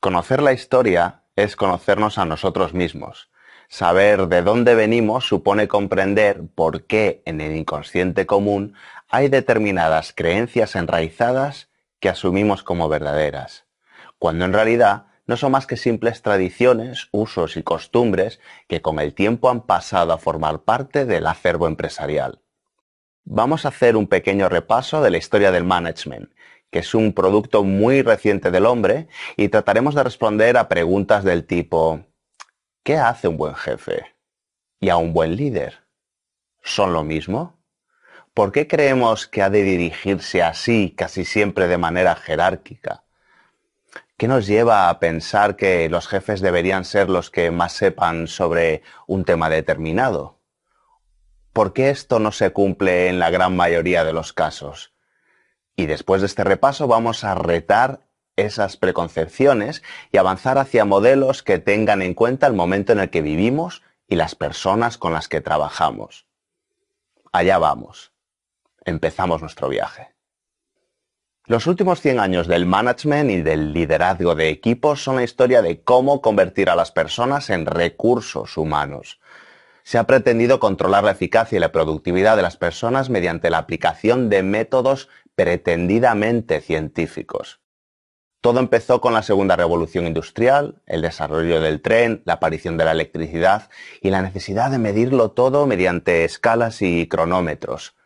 Conocer la historia es conocernos a nosotros mismos. Saber de dónde venimos supone comprender por qué en el inconsciente común hay determinadas creencias enraizadas que asumimos como verdaderas, cuando en realidad no son más que simples tradiciones, usos y costumbres que con el tiempo han pasado a formar parte del acervo empresarial. Vamos a hacer un pequeño repaso de la historia del management que es un producto muy reciente del hombre, y trataremos de responder a preguntas del tipo, ¿qué hace un buen jefe? ¿Y a un buen líder? ¿Son lo mismo? ¿Por qué creemos que ha de dirigirse así, casi siempre de manera jerárquica? ¿Qué nos lleva a pensar que los jefes deberían ser los que más sepan sobre un tema determinado? ¿Por qué esto no se cumple en la gran mayoría de los casos? Y después de este repaso vamos a retar esas preconcepciones y avanzar hacia modelos que tengan en cuenta el momento en el que vivimos y las personas con las que trabajamos. Allá vamos. Empezamos nuestro viaje. Los últimos 100 años del management y del liderazgo de equipos son la historia de cómo convertir a las personas en recursos humanos. Se ha pretendido controlar la eficacia y la productividad de las personas mediante la aplicación de métodos pretendidamente científicos. Todo empezó con la segunda revolución industrial, el desarrollo del tren, la aparición de la electricidad y la necesidad de medirlo todo mediante escalas y cronómetros.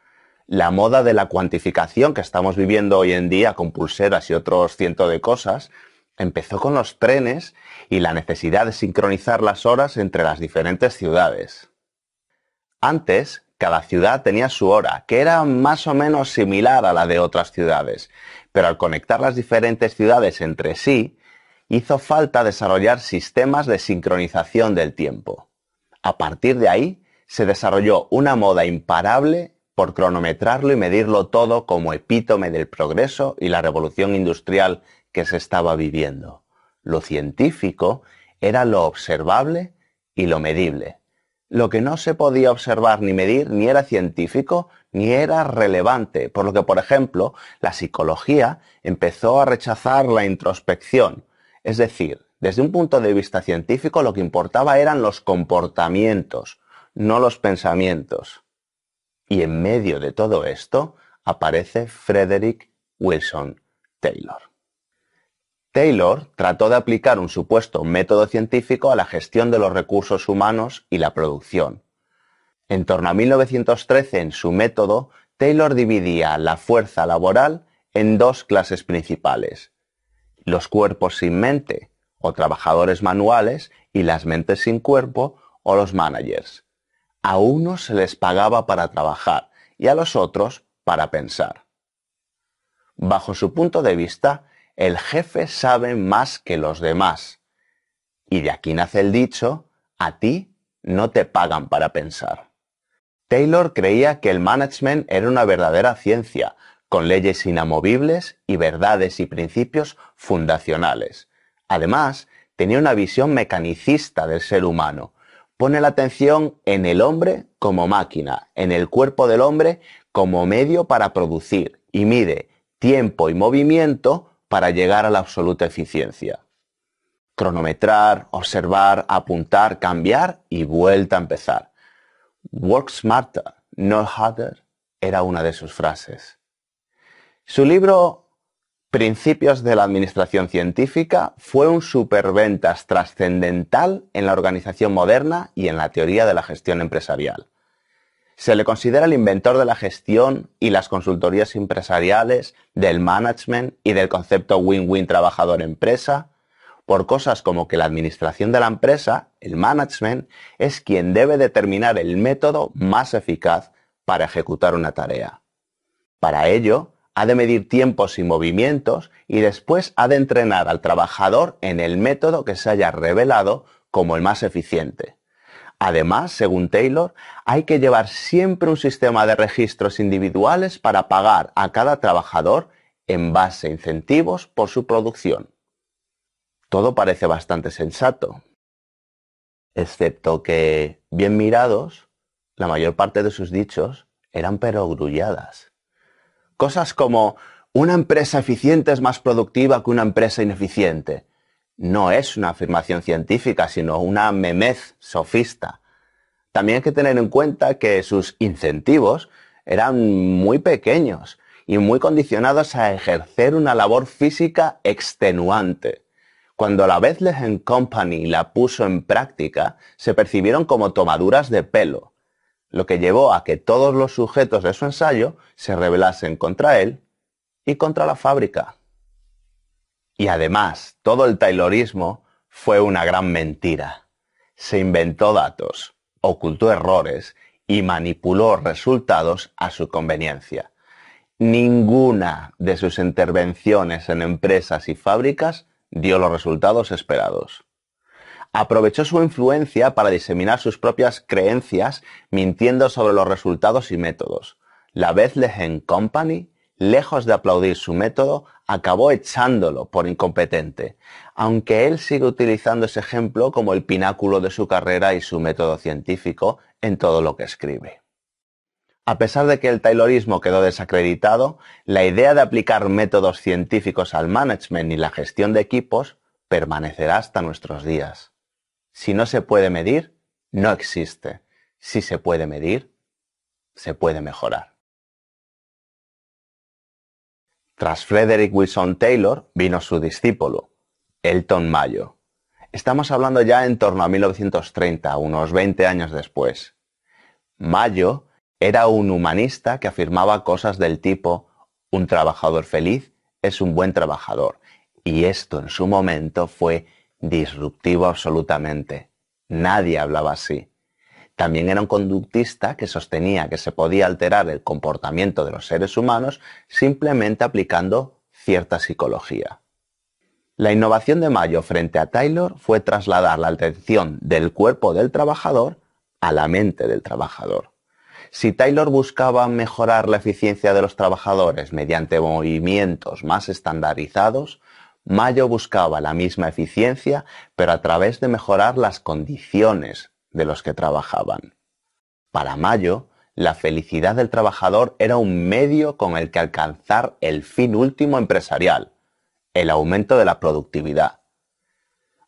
La moda de la cuantificación que estamos viviendo hoy en día con pulseras y otros cientos de cosas empezó con los trenes y la necesidad de sincronizar las horas entre las diferentes ciudades. Antes, cada ciudad tenía su hora, que era más o menos similar a la de otras ciudades, pero al conectar las diferentes ciudades entre sí, hizo falta desarrollar sistemas de sincronización del tiempo. A partir de ahí, se desarrolló una moda imparable por cronometrarlo y medirlo todo como epítome del progreso y la revolución industrial que se estaba viviendo. Lo científico era lo observable y lo medible lo que no se podía observar ni medir ni era científico ni era relevante, por lo que, por ejemplo, la psicología empezó a rechazar la introspección. Es decir, desde un punto de vista científico lo que importaba eran los comportamientos, no los pensamientos. Y en medio de todo esto aparece Frederick Wilson Taylor. Taylor trató de aplicar un supuesto método científico a la gestión de los recursos humanos y la producción. En torno a 1913, en su método, Taylor dividía la fuerza laboral en dos clases principales, los cuerpos sin mente, o trabajadores manuales, y las mentes sin cuerpo, o los managers. A unos se les pagaba para trabajar y a los otros para pensar. Bajo su punto de vista, el jefe sabe más que los demás. Y de aquí nace el dicho, a ti no te pagan para pensar. Taylor creía que el management era una verdadera ciencia, con leyes inamovibles y verdades y principios fundacionales. Además, tenía una visión mecanicista del ser humano. Pone la atención en el hombre como máquina, en el cuerpo del hombre como medio para producir y mide tiempo y movimiento para llegar a la absoluta eficiencia. Cronometrar, observar, apuntar, cambiar y vuelta a empezar. Work smarter, not harder era una de sus frases. Su libro Principios de la Administración Científica fue un superventas trascendental en la organización moderna y en la teoría de la gestión empresarial. Se le considera el inventor de la gestión y las consultorías empresariales, del management y del concepto win-win trabajador-empresa, por cosas como que la administración de la empresa, el management, es quien debe determinar el método más eficaz para ejecutar una tarea. Para ello, ha de medir tiempos y movimientos y después ha de entrenar al trabajador en el método que se haya revelado como el más eficiente. Además, según Taylor, hay que llevar siempre un sistema de registros individuales para pagar a cada trabajador en base a incentivos por su producción. Todo parece bastante sensato, excepto que, bien mirados, la mayor parte de sus dichos eran perogrulladas. Cosas como una empresa eficiente es más productiva que una empresa ineficiente, no es una afirmación científica, sino una memez sofista. También hay que tener en cuenta que sus incentivos eran muy pequeños y muy condicionados a ejercer una labor física extenuante. Cuando la Bethlehem en Company la puso en práctica, se percibieron como tomaduras de pelo, lo que llevó a que todos los sujetos de su ensayo se rebelasen contra él y contra la fábrica. Y además, todo el Taylorismo fue una gran mentira. Se inventó datos, ocultó errores y manipuló resultados a su conveniencia. Ninguna de sus intervenciones en empresas y fábricas dio los resultados esperados. Aprovechó su influencia para diseminar sus propias creencias mintiendo sobre los resultados y métodos. La Bethlehem Company lejos de aplaudir su método, acabó echándolo por incompetente, aunque él sigue utilizando ese ejemplo como el pináculo de su carrera y su método científico en todo lo que escribe. A pesar de que el Taylorismo quedó desacreditado, la idea de aplicar métodos científicos al management y la gestión de equipos permanecerá hasta nuestros días. Si no se puede medir, no existe. Si se puede medir, se puede mejorar. Tras Frederick Wilson Taylor vino su discípulo, Elton Mayo. Estamos hablando ya en torno a 1930, unos 20 años después. Mayo era un humanista que afirmaba cosas del tipo un trabajador feliz es un buen trabajador. Y esto en su momento fue disruptivo absolutamente. Nadie hablaba así. También era un conductista que sostenía que se podía alterar el comportamiento de los seres humanos simplemente aplicando cierta psicología. La innovación de Mayo frente a Taylor fue trasladar la atención del cuerpo del trabajador a la mente del trabajador. Si Taylor buscaba mejorar la eficiencia de los trabajadores mediante movimientos más estandarizados, Mayo buscaba la misma eficiencia, pero a través de mejorar las condiciones de los que trabajaban. Para Mayo, la felicidad del trabajador era un medio con el que alcanzar el fin último empresarial, el aumento de la productividad.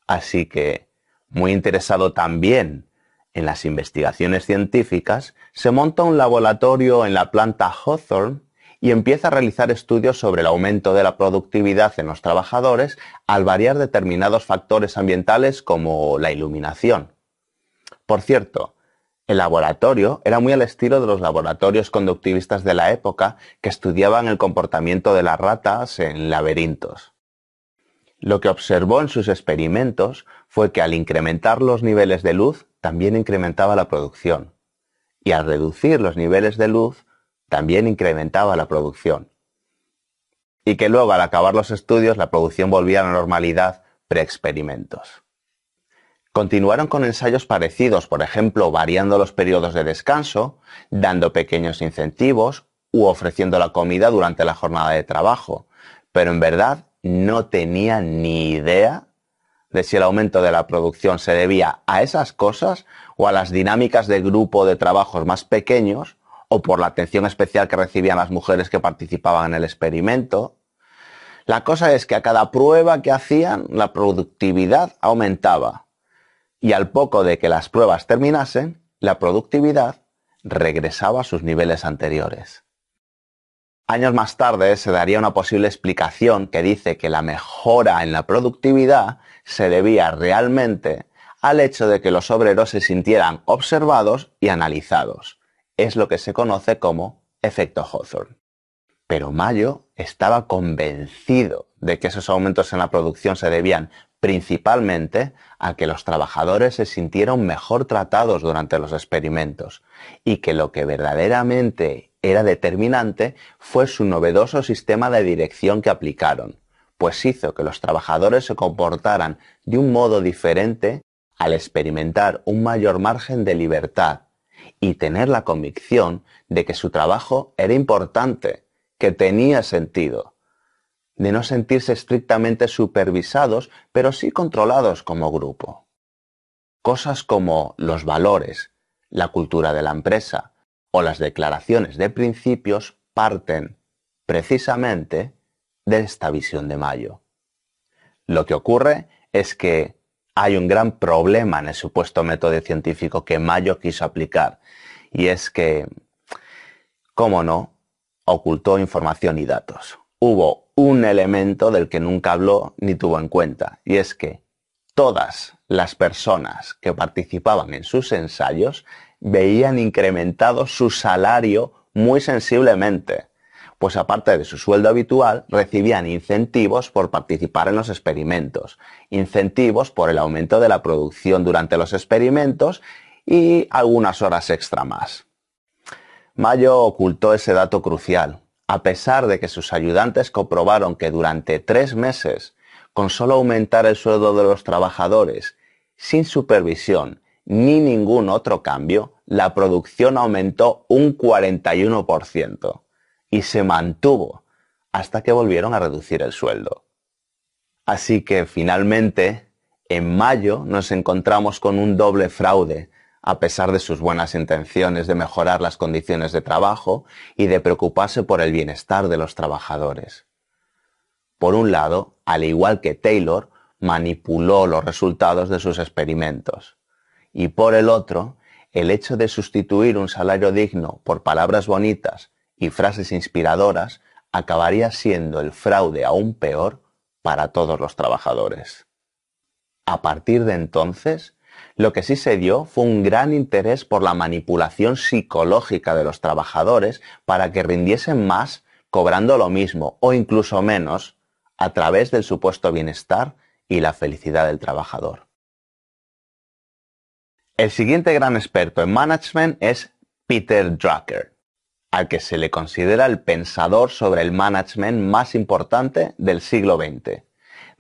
Así que, muy interesado también en las investigaciones científicas, se monta un laboratorio en la planta Hawthorne y empieza a realizar estudios sobre el aumento de la productividad en los trabajadores al variar determinados factores ambientales como la iluminación. Por cierto, el laboratorio era muy al estilo de los laboratorios conductivistas de la época que estudiaban el comportamiento de las ratas en laberintos. Lo que observó en sus experimentos fue que al incrementar los niveles de luz también incrementaba la producción y al reducir los niveles de luz también incrementaba la producción. Y que luego al acabar los estudios la producción volvía a la normalidad pre-experimentos. Continuaron con ensayos parecidos, por ejemplo, variando los periodos de descanso, dando pequeños incentivos u ofreciendo la comida durante la jornada de trabajo, pero en verdad no tenían ni idea de si el aumento de la producción se debía a esas cosas o a las dinámicas de grupo de trabajos más pequeños o por la atención especial que recibían las mujeres que participaban en el experimento. La cosa es que a cada prueba que hacían la productividad aumentaba y al poco de que las pruebas terminasen, la productividad regresaba a sus niveles anteriores. Años más tarde se daría una posible explicación que dice que la mejora en la productividad se debía realmente al hecho de que los obreros se sintieran observados y analizados. Es lo que se conoce como efecto Hawthorne. Pero Mayo estaba convencido de que esos aumentos en la producción se debían principalmente a que los trabajadores se sintieron mejor tratados durante los experimentos y que lo que verdaderamente era determinante fue su novedoso sistema de dirección que aplicaron, pues hizo que los trabajadores se comportaran de un modo diferente al experimentar un mayor margen de libertad y tener la convicción de que su trabajo era importante, que tenía sentido de no sentirse estrictamente supervisados, pero sí controlados como grupo. Cosas como los valores, la cultura de la empresa o las declaraciones de principios parten, precisamente, de esta visión de Mayo. Lo que ocurre es que hay un gran problema en el supuesto método científico que Mayo quiso aplicar, y es que, cómo no, ocultó información y datos. Hubo un elemento del que nunca habló ni tuvo en cuenta, y es que todas las personas que participaban en sus ensayos veían incrementado su salario muy sensiblemente, pues aparte de su sueldo habitual, recibían incentivos por participar en los experimentos, incentivos por el aumento de la producción durante los experimentos y algunas horas extra más. Mayo ocultó ese dato crucial, a pesar de que sus ayudantes comprobaron que durante tres meses, con solo aumentar el sueldo de los trabajadores, sin supervisión ni ningún otro cambio, la producción aumentó un 41% y se mantuvo hasta que volvieron a reducir el sueldo. Así que finalmente, en mayo nos encontramos con un doble fraude a pesar de sus buenas intenciones de mejorar las condiciones de trabajo y de preocuparse por el bienestar de los trabajadores. Por un lado, al igual que Taylor, manipuló los resultados de sus experimentos. Y por el otro, el hecho de sustituir un salario digno por palabras bonitas y frases inspiradoras acabaría siendo el fraude aún peor para todos los trabajadores. A partir de entonces, lo que sí se dio fue un gran interés por la manipulación psicológica de los trabajadores para que rindiesen más cobrando lo mismo o incluso menos a través del supuesto bienestar y la felicidad del trabajador. El siguiente gran experto en management es Peter Drucker, al que se le considera el pensador sobre el management más importante del siglo XX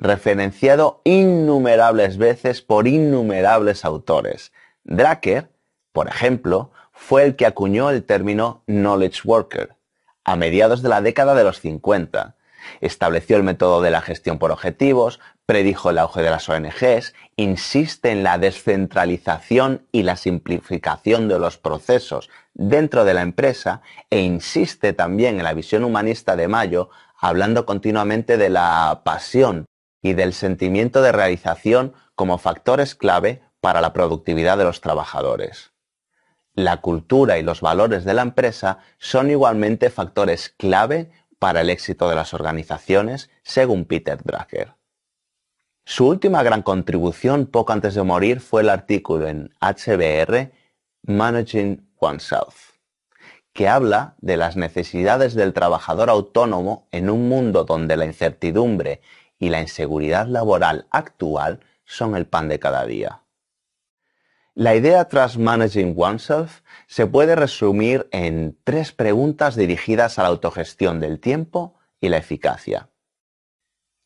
referenciado innumerables veces por innumerables autores. Drucker, por ejemplo, fue el que acuñó el término knowledge worker a mediados de la década de los 50. Estableció el método de la gestión por objetivos, predijo el auge de las ONGs, insiste en la descentralización y la simplificación de los procesos dentro de la empresa e insiste también en la visión humanista de Mayo, hablando continuamente de la pasión y del sentimiento de realización como factores clave para la productividad de los trabajadores. La cultura y los valores de la empresa son igualmente factores clave para el éxito de las organizaciones, según Peter Drucker. Su última gran contribución poco antes de morir fue el artículo en HBR Managing Oneself, que habla de las necesidades del trabajador autónomo en un mundo donde la incertidumbre y la inseguridad laboral actual son el pan de cada día. La idea tras Managing Oneself se puede resumir en tres preguntas dirigidas a la autogestión del tiempo y la eficacia.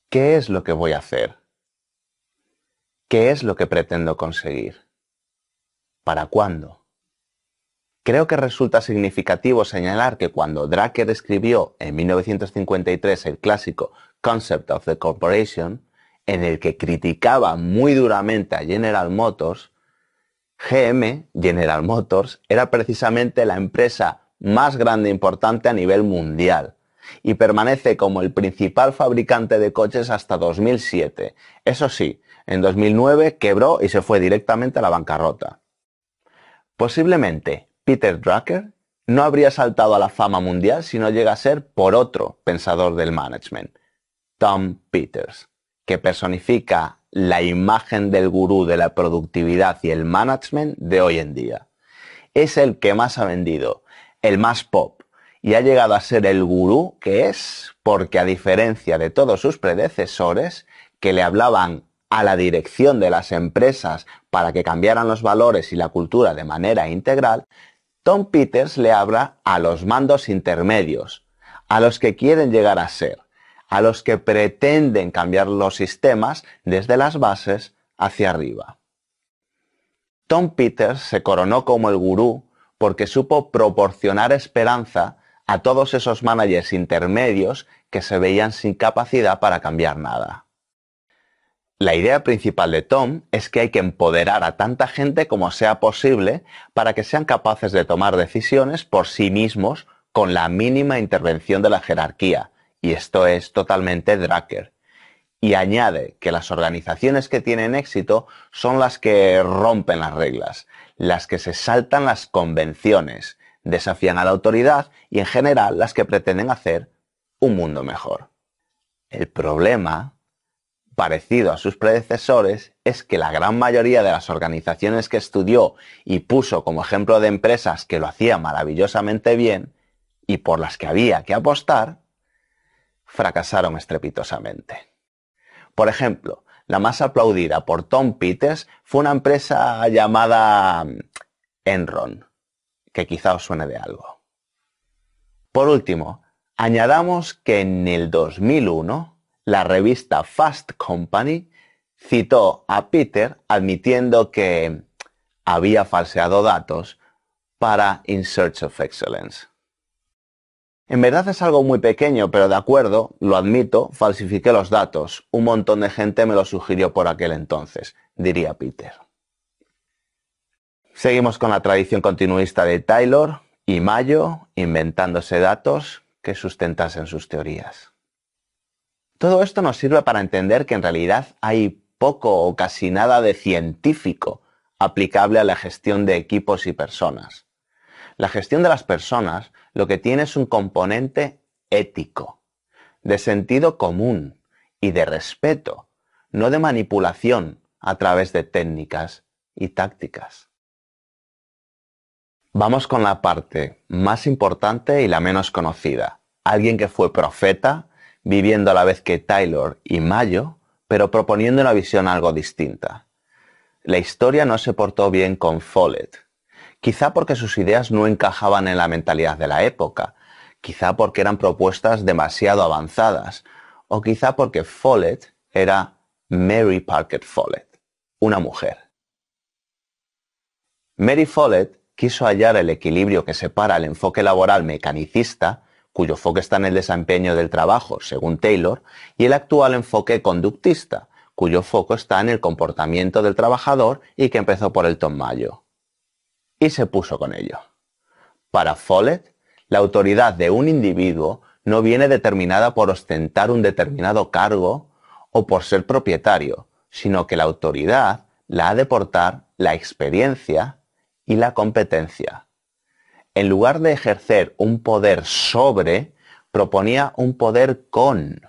¿Qué es lo que voy a hacer? ¿Qué es lo que pretendo conseguir? ¿Para cuándo? Creo que resulta significativo señalar que cuando Drucker escribió en 1953 el clásico Concept of the Corporation, en el que criticaba muy duramente a General Motors, GM, General Motors, era precisamente la empresa más grande e importante a nivel mundial y permanece como el principal fabricante de coches hasta 2007. Eso sí, en 2009 quebró y se fue directamente a la bancarrota. Posiblemente Peter Drucker no habría saltado a la fama mundial si no llega a ser por otro pensador del management, Tom Peters, que personifica la imagen del gurú de la productividad y el management de hoy en día. Es el que más ha vendido, el más pop, y ha llegado a ser el gurú que es porque a diferencia de todos sus predecesores, que le hablaban a la dirección de las empresas para que cambiaran los valores y la cultura de manera integral, Tom Peters le habla a los mandos intermedios, a los que quieren llegar a ser a los que pretenden cambiar los sistemas desde las bases hacia arriba. Tom Peters se coronó como el gurú porque supo proporcionar esperanza a todos esos managers intermedios que se veían sin capacidad para cambiar nada. La idea principal de Tom es que hay que empoderar a tanta gente como sea posible para que sean capaces de tomar decisiones por sí mismos con la mínima intervención de la jerarquía, y esto es totalmente dracker. Y añade que las organizaciones que tienen éxito son las que rompen las reglas, las que se saltan las convenciones, desafían a la autoridad y en general las que pretenden hacer un mundo mejor. El problema, parecido a sus predecesores, es que la gran mayoría de las organizaciones que estudió y puso como ejemplo de empresas que lo hacían maravillosamente bien y por las que había que apostar, fracasaron estrepitosamente. Por ejemplo, la más aplaudida por Tom Peters fue una empresa llamada mm, Enron, que quizá os suene de algo. Por último, añadamos que en el 2001 la revista Fast Company citó a Peter admitiendo que había falseado datos para In Search of Excellence. En verdad es algo muy pequeño, pero de acuerdo, lo admito, falsifiqué los datos. Un montón de gente me lo sugirió por aquel entonces, diría Peter. Seguimos con la tradición continuista de Taylor y Mayo, inventándose datos que sustentasen sus teorías. Todo esto nos sirve para entender que en realidad hay poco o casi nada de científico aplicable a la gestión de equipos y personas. La gestión de las personas lo que tiene es un componente ético, de sentido común y de respeto, no de manipulación a través de técnicas y tácticas. Vamos con la parte más importante y la menos conocida. Alguien que fue profeta, viviendo a la vez que Taylor y Mayo, pero proponiendo una visión algo distinta. La historia no se portó bien con Follett, quizá porque sus ideas no encajaban en la mentalidad de la época, quizá porque eran propuestas demasiado avanzadas, o quizá porque Follett era Mary Parker Follett, una mujer. Mary Follett quiso hallar el equilibrio que separa el enfoque laboral mecanicista, cuyo foco está en el desempeño del trabajo, según Taylor, y el actual enfoque conductista, cuyo foco está en el comportamiento del trabajador y que empezó por el Tom Mayo y se puso con ello. Para Follett, la autoridad de un individuo no viene determinada por ostentar un determinado cargo o por ser propietario, sino que la autoridad la ha de portar la experiencia y la competencia. En lugar de ejercer un poder sobre, proponía un poder con.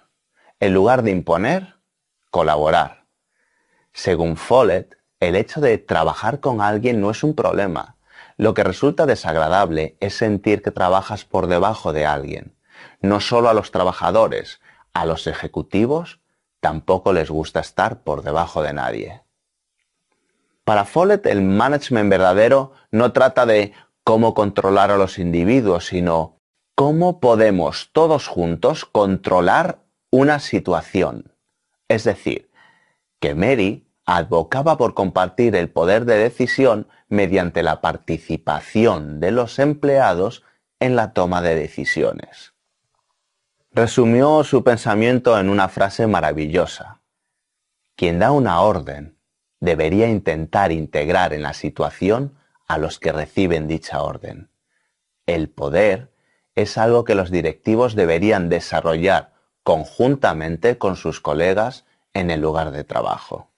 En lugar de imponer, colaborar. Según Follett, el hecho de trabajar con alguien no es un problema, lo que resulta desagradable es sentir que trabajas por debajo de alguien. No solo a los trabajadores, a los ejecutivos tampoco les gusta estar por debajo de nadie. Para Follett el management verdadero no trata de cómo controlar a los individuos, sino cómo podemos todos juntos controlar una situación. Es decir, que Mary advocaba por compartir el poder de decisión mediante la participación de los empleados en la toma de decisiones. Resumió su pensamiento en una frase maravillosa. Quien da una orden debería intentar integrar en la situación a los que reciben dicha orden. El poder es algo que los directivos deberían desarrollar conjuntamente con sus colegas en el lugar de trabajo.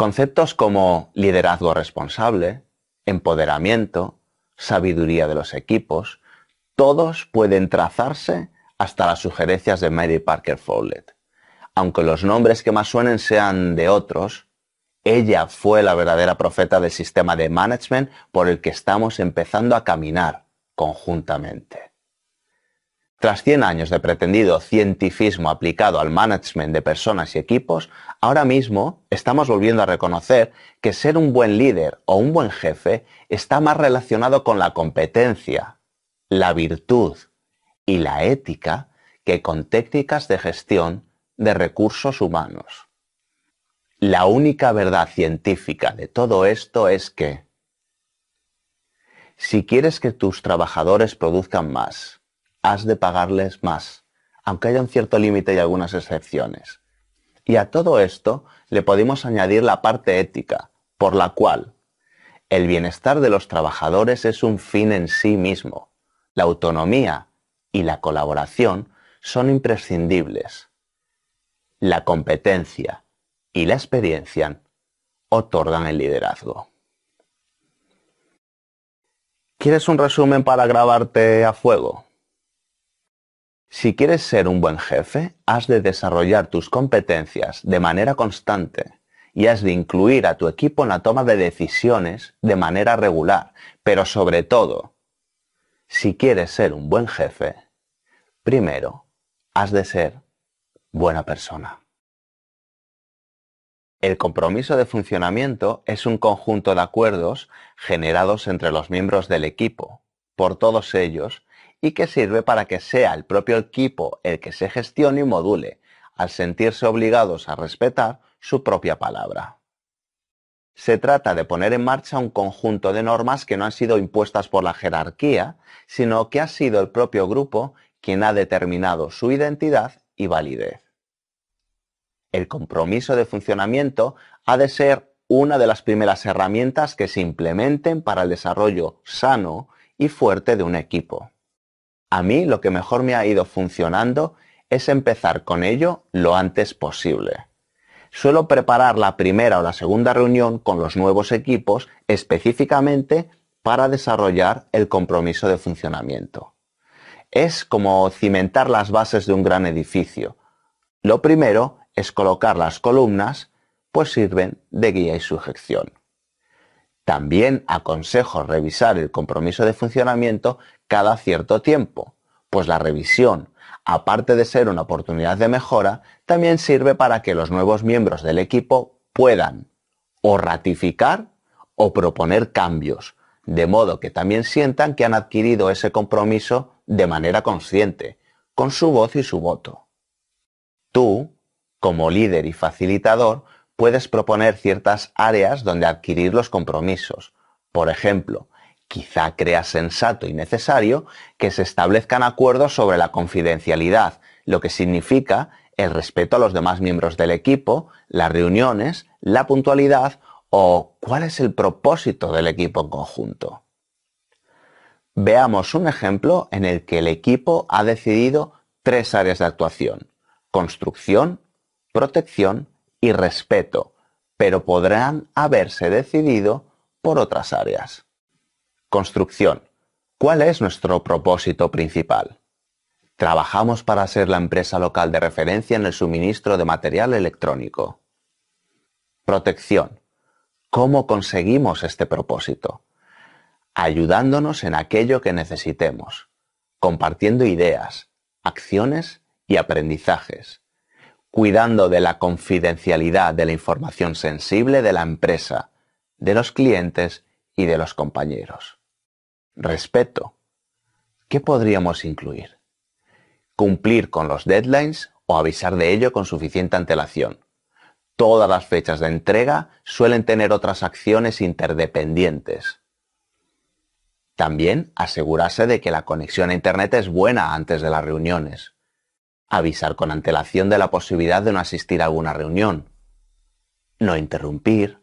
Conceptos como liderazgo responsable, empoderamiento, sabiduría de los equipos, todos pueden trazarse hasta las sugerencias de Mary Parker Follett. Aunque los nombres que más suenen sean de otros, ella fue la verdadera profeta del sistema de management por el que estamos empezando a caminar conjuntamente. Tras 100 años de pretendido cientifismo aplicado al management de personas y equipos, ahora mismo estamos volviendo a reconocer que ser un buen líder o un buen jefe está más relacionado con la competencia, la virtud y la ética que con técnicas de gestión de recursos humanos. La única verdad científica de todo esto es que si quieres que tus trabajadores produzcan más, has de pagarles más, aunque haya un cierto límite y algunas excepciones. Y a todo esto le podemos añadir la parte ética, por la cual el bienestar de los trabajadores es un fin en sí mismo. La autonomía y la colaboración son imprescindibles. La competencia y la experiencia otorgan el liderazgo. ¿Quieres un resumen para grabarte a fuego? Si quieres ser un buen jefe, has de desarrollar tus competencias de manera constante y has de incluir a tu equipo en la toma de decisiones de manera regular, pero sobre todo, si quieres ser un buen jefe, primero has de ser buena persona. El compromiso de funcionamiento es un conjunto de acuerdos generados entre los miembros del equipo, por todos ellos y que sirve para que sea el propio equipo el que se gestione y module, al sentirse obligados a respetar su propia palabra. Se trata de poner en marcha un conjunto de normas que no han sido impuestas por la jerarquía, sino que ha sido el propio grupo quien ha determinado su identidad y validez. El compromiso de funcionamiento ha de ser una de las primeras herramientas que se implementen para el desarrollo sano y fuerte de un equipo. A mí lo que mejor me ha ido funcionando es empezar con ello lo antes posible. Suelo preparar la primera o la segunda reunión con los nuevos equipos específicamente para desarrollar el compromiso de funcionamiento. Es como cimentar las bases de un gran edificio. Lo primero es colocar las columnas, pues sirven de guía y sujeción. También aconsejo revisar el compromiso de funcionamiento cada cierto tiempo, pues la revisión, aparte de ser una oportunidad de mejora, también sirve para que los nuevos miembros del equipo puedan o ratificar o proponer cambios, de modo que también sientan que han adquirido ese compromiso de manera consciente, con su voz y su voto. Tú, como líder y facilitador, puedes proponer ciertas áreas donde adquirir los compromisos. Por ejemplo, quizá crea sensato y necesario que se establezcan acuerdos sobre la confidencialidad, lo que significa el respeto a los demás miembros del equipo, las reuniones, la puntualidad o cuál es el propósito del equipo en conjunto. Veamos un ejemplo en el que el equipo ha decidido tres áreas de actuación, construcción, protección y respeto, pero podrán haberse decidido por otras áreas. Construcción. ¿Cuál es nuestro propósito principal? Trabajamos para ser la empresa local de referencia en el suministro de material electrónico. Protección. ¿Cómo conseguimos este propósito? Ayudándonos en aquello que necesitemos, compartiendo ideas, acciones y aprendizajes, cuidando de la confidencialidad de la información sensible de la empresa, de los clientes y de los compañeros respeto. ¿Qué podríamos incluir? Cumplir con los deadlines o avisar de ello con suficiente antelación. Todas las fechas de entrega suelen tener otras acciones interdependientes. También asegurarse de que la conexión a Internet es buena antes de las reuniones. Avisar con antelación de la posibilidad de no asistir a alguna reunión. No interrumpir.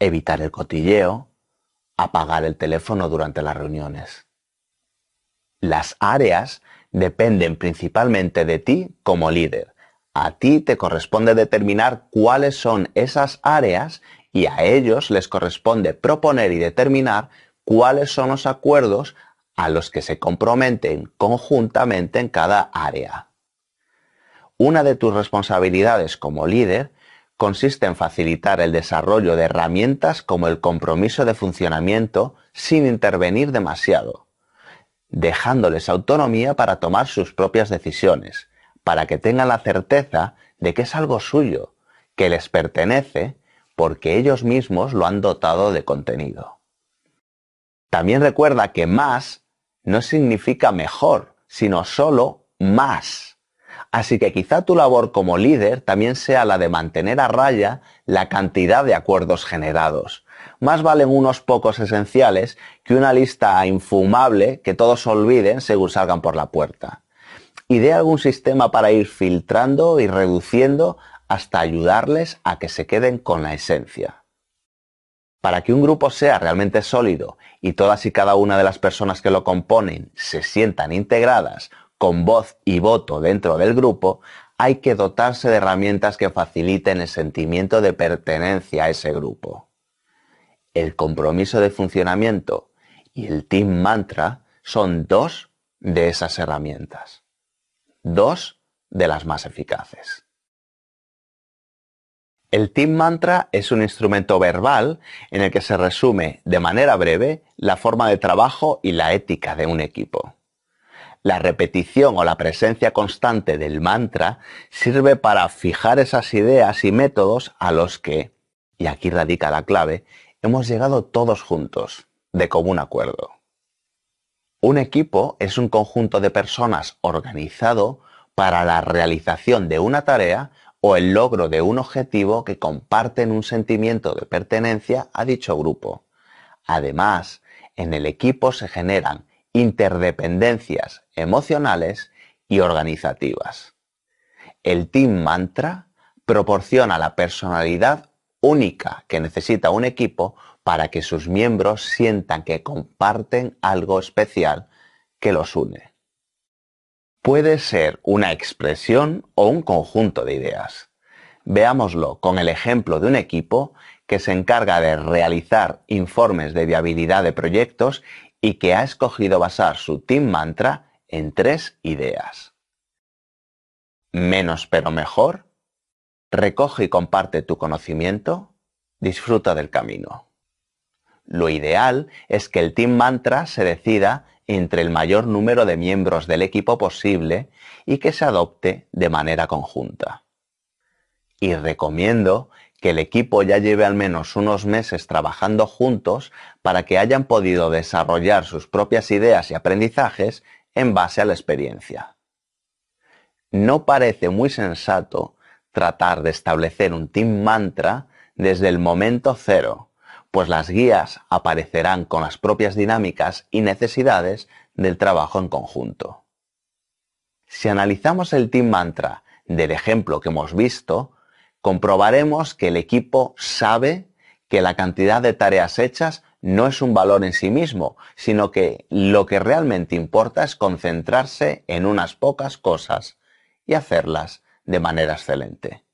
Evitar el cotilleo apagar el teléfono durante las reuniones. Las áreas dependen principalmente de ti como líder. A ti te corresponde determinar cuáles son esas áreas y a ellos les corresponde proponer y determinar cuáles son los acuerdos a los que se comprometen conjuntamente en cada área. Una de tus responsabilidades como líder consiste en facilitar el desarrollo de herramientas como el compromiso de funcionamiento sin intervenir demasiado, dejándoles autonomía para tomar sus propias decisiones, para que tengan la certeza de que es algo suyo, que les pertenece, porque ellos mismos lo han dotado de contenido. También recuerda que más no significa mejor, sino solo más. Así que quizá tu labor como líder también sea la de mantener a raya la cantidad de acuerdos generados. Más valen unos pocos esenciales que una lista infumable que todos olviden según salgan por la puerta. Idea algún sistema para ir filtrando y reduciendo hasta ayudarles a que se queden con la esencia. Para que un grupo sea realmente sólido y todas y cada una de las personas que lo componen se sientan integradas con voz y voto dentro del grupo, hay que dotarse de herramientas que faciliten el sentimiento de pertenencia a ese grupo. El compromiso de funcionamiento y el Team Mantra son dos de esas herramientas. Dos de las más eficaces. El Team Mantra es un instrumento verbal en el que se resume de manera breve la forma de trabajo y la ética de un equipo la repetición o la presencia constante del mantra sirve para fijar esas ideas y métodos a los que, y aquí radica la clave, hemos llegado todos juntos, de común acuerdo. Un equipo es un conjunto de personas organizado para la realización de una tarea o el logro de un objetivo que comparten un sentimiento de pertenencia a dicho grupo. Además, en el equipo se generan interdependencias emocionales y organizativas. El Team Mantra proporciona la personalidad única que necesita un equipo para que sus miembros sientan que comparten algo especial que los une. Puede ser una expresión o un conjunto de ideas. Veámoslo con el ejemplo de un equipo que se encarga de realizar informes de viabilidad de proyectos y que ha escogido basar su Team Mantra en tres ideas. Menos pero mejor, recoge y comparte tu conocimiento, disfruta del camino. Lo ideal es que el Team Mantra se decida entre el mayor número de miembros del equipo posible y que se adopte de manera conjunta. Y recomiendo que el equipo ya lleve al menos unos meses trabajando juntos para que hayan podido desarrollar sus propias ideas y aprendizajes en base a la experiencia. No parece muy sensato tratar de establecer un team mantra desde el momento cero, pues las guías aparecerán con las propias dinámicas y necesidades del trabajo en conjunto. Si analizamos el team mantra del ejemplo que hemos visto, comprobaremos que el equipo sabe que la cantidad de tareas hechas no es un valor en sí mismo, sino que lo que realmente importa es concentrarse en unas pocas cosas y hacerlas de manera excelente.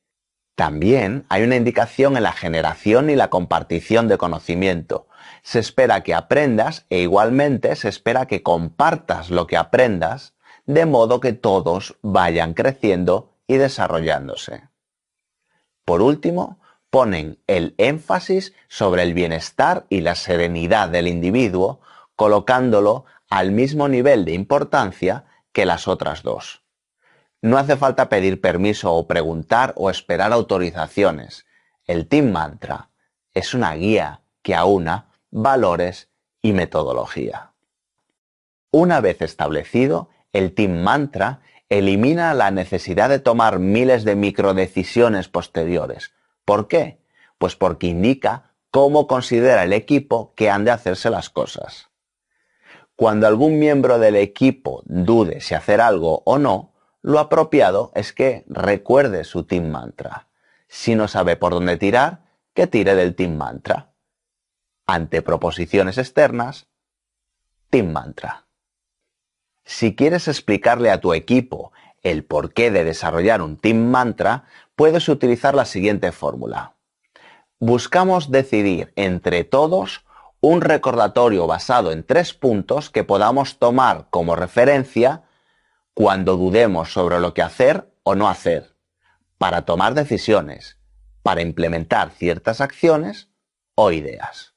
También hay una indicación en la generación y la compartición de conocimiento. Se espera que aprendas e igualmente se espera que compartas lo que aprendas, de modo que todos vayan creciendo y desarrollándose. Por último, ponen el énfasis sobre el bienestar y la serenidad del individuo, colocándolo al mismo nivel de importancia que las otras dos. No hace falta pedir permiso o preguntar o esperar autorizaciones. El Team Mantra es una guía que aúna valores y metodología. Una vez establecido, el Team Mantra elimina la necesidad de tomar miles de microdecisiones posteriores. ¿Por qué? Pues porque indica cómo considera el equipo que han de hacerse las cosas. Cuando algún miembro del equipo dude si hacer algo o no, lo apropiado es que recuerde su team mantra. Si no sabe por dónde tirar, que tire del team mantra. Ante proposiciones externas, team mantra. Si quieres explicarle a tu equipo el porqué de desarrollar un Team Mantra, puedes utilizar la siguiente fórmula. Buscamos decidir entre todos un recordatorio basado en tres puntos que podamos tomar como referencia cuando dudemos sobre lo que hacer o no hacer, para tomar decisiones, para implementar ciertas acciones o ideas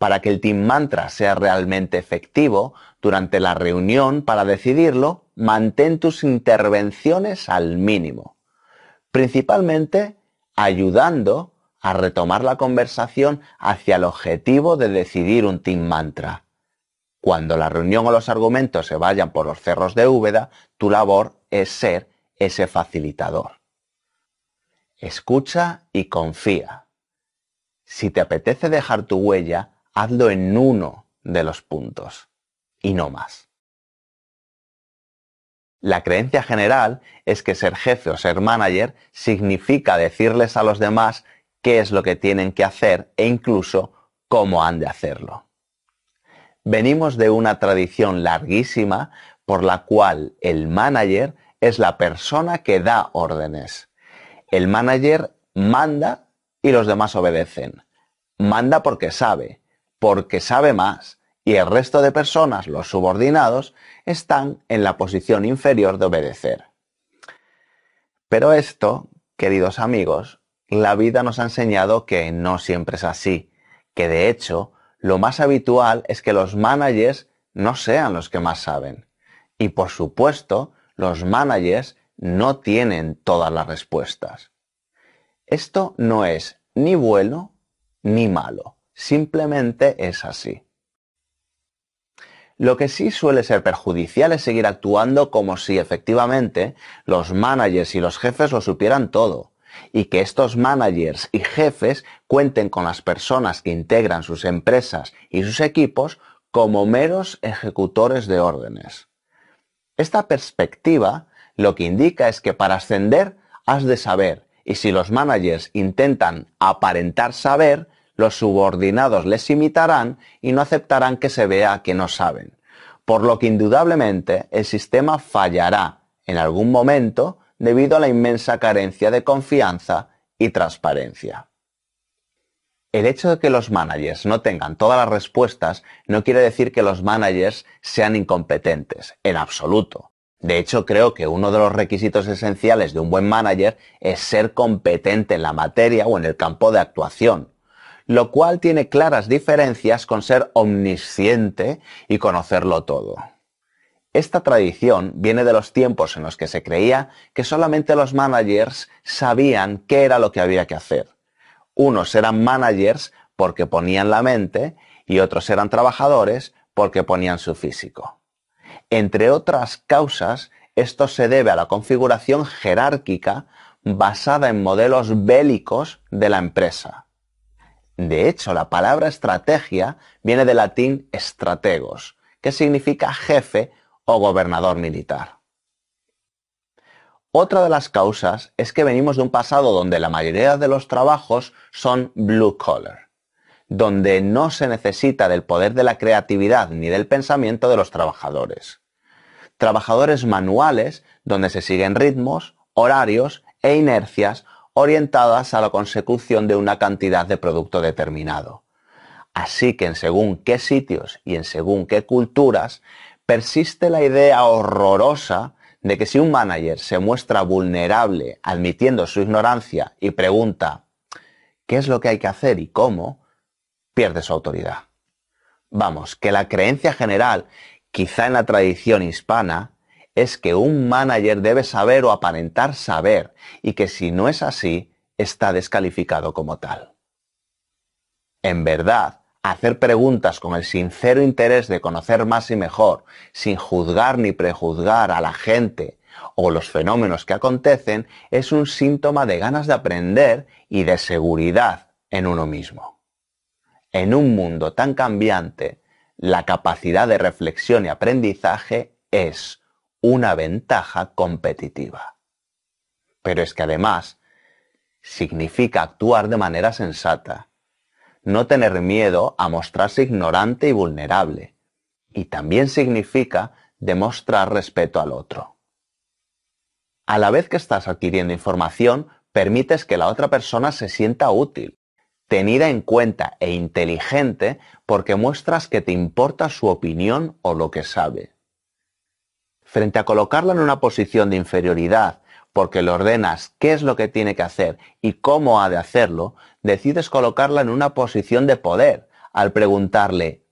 para que el Team Mantra sea realmente efectivo, durante la reunión, para decidirlo, mantén tus intervenciones al mínimo, principalmente ayudando a retomar la conversación hacia el objetivo de decidir un Team Mantra. Cuando la reunión o los argumentos se vayan por los cerros de Úbeda, tu labor es ser ese facilitador. Escucha y confía. Si te apetece dejar tu huella, hazlo en uno de los puntos y no más. La creencia general es que ser jefe o ser manager significa decirles a los demás qué es lo que tienen que hacer e incluso cómo han de hacerlo. Venimos de una tradición larguísima por la cual el manager es la persona que da órdenes. El manager manda y los demás obedecen. Manda porque sabe, porque sabe más y el resto de personas, los subordinados, están en la posición inferior de obedecer. Pero esto, queridos amigos, la vida nos ha enseñado que no siempre es así, que de hecho lo más habitual es que los managers no sean los que más saben. Y por supuesto, los managers no tienen todas las respuestas. Esto no es ni bueno ni malo Simplemente es así. Lo que sí suele ser perjudicial es seguir actuando como si efectivamente los managers y los jefes lo supieran todo y que estos managers y jefes cuenten con las personas que integran sus empresas y sus equipos como meros ejecutores de órdenes. Esta perspectiva lo que indica es que para ascender has de saber y si los managers intentan aparentar saber, los subordinados les imitarán y no aceptarán que se vea que no saben. Por lo que indudablemente el sistema fallará en algún momento debido a la inmensa carencia de confianza y transparencia. El hecho de que los managers no tengan todas las respuestas no quiere decir que los managers sean incompetentes, en absoluto. De hecho, creo que uno de los requisitos esenciales de un buen manager es ser competente en la materia o en el campo de actuación, lo cual tiene claras diferencias con ser omnisciente y conocerlo todo. Esta tradición viene de los tiempos en los que se creía que solamente los managers sabían qué era lo que había que hacer. Unos eran managers porque ponían la mente y otros eran trabajadores porque ponían su físico. Entre otras causas, esto se debe a la configuración jerárquica basada en modelos bélicos de la empresa de hecho, la palabra estrategia viene del latín strategos, que significa jefe o gobernador militar. Otra de las causas es que venimos de un pasado donde la mayoría de los trabajos son blue collar, donde no se necesita del poder de la creatividad ni del pensamiento de los trabajadores. Trabajadores manuales donde se siguen ritmos, horarios e inercias orientadas a la consecución de una cantidad de producto determinado. Así que en según qué sitios y en según qué culturas persiste la idea horrorosa de que si un manager se muestra vulnerable admitiendo su ignorancia y pregunta qué es lo que hay que hacer y cómo, pierde su autoridad. Vamos, que la creencia general, quizá en la tradición hispana, es que un manager debe saber o aparentar saber y que si no es así, está descalificado como tal. En verdad, hacer preguntas con el sincero interés de conocer más y mejor, sin juzgar ni prejuzgar a la gente o los fenómenos que acontecen, es un síntoma de ganas de aprender y de seguridad en uno mismo. En un mundo tan cambiante, la capacidad de reflexión y aprendizaje es una ventaja competitiva. Pero es que además significa actuar de manera sensata, no tener miedo a mostrarse ignorante y vulnerable, y también significa demostrar respeto al otro. A la vez que estás adquiriendo información, permites que la otra persona se sienta útil, tenida en cuenta e inteligente porque muestras que te importa su opinión o lo que sabe frente a colocarla en una posición de inferioridad, porque le ordenas qué es lo que tiene que hacer y cómo ha de hacerlo, decides colocarla en una posición de poder al preguntarle,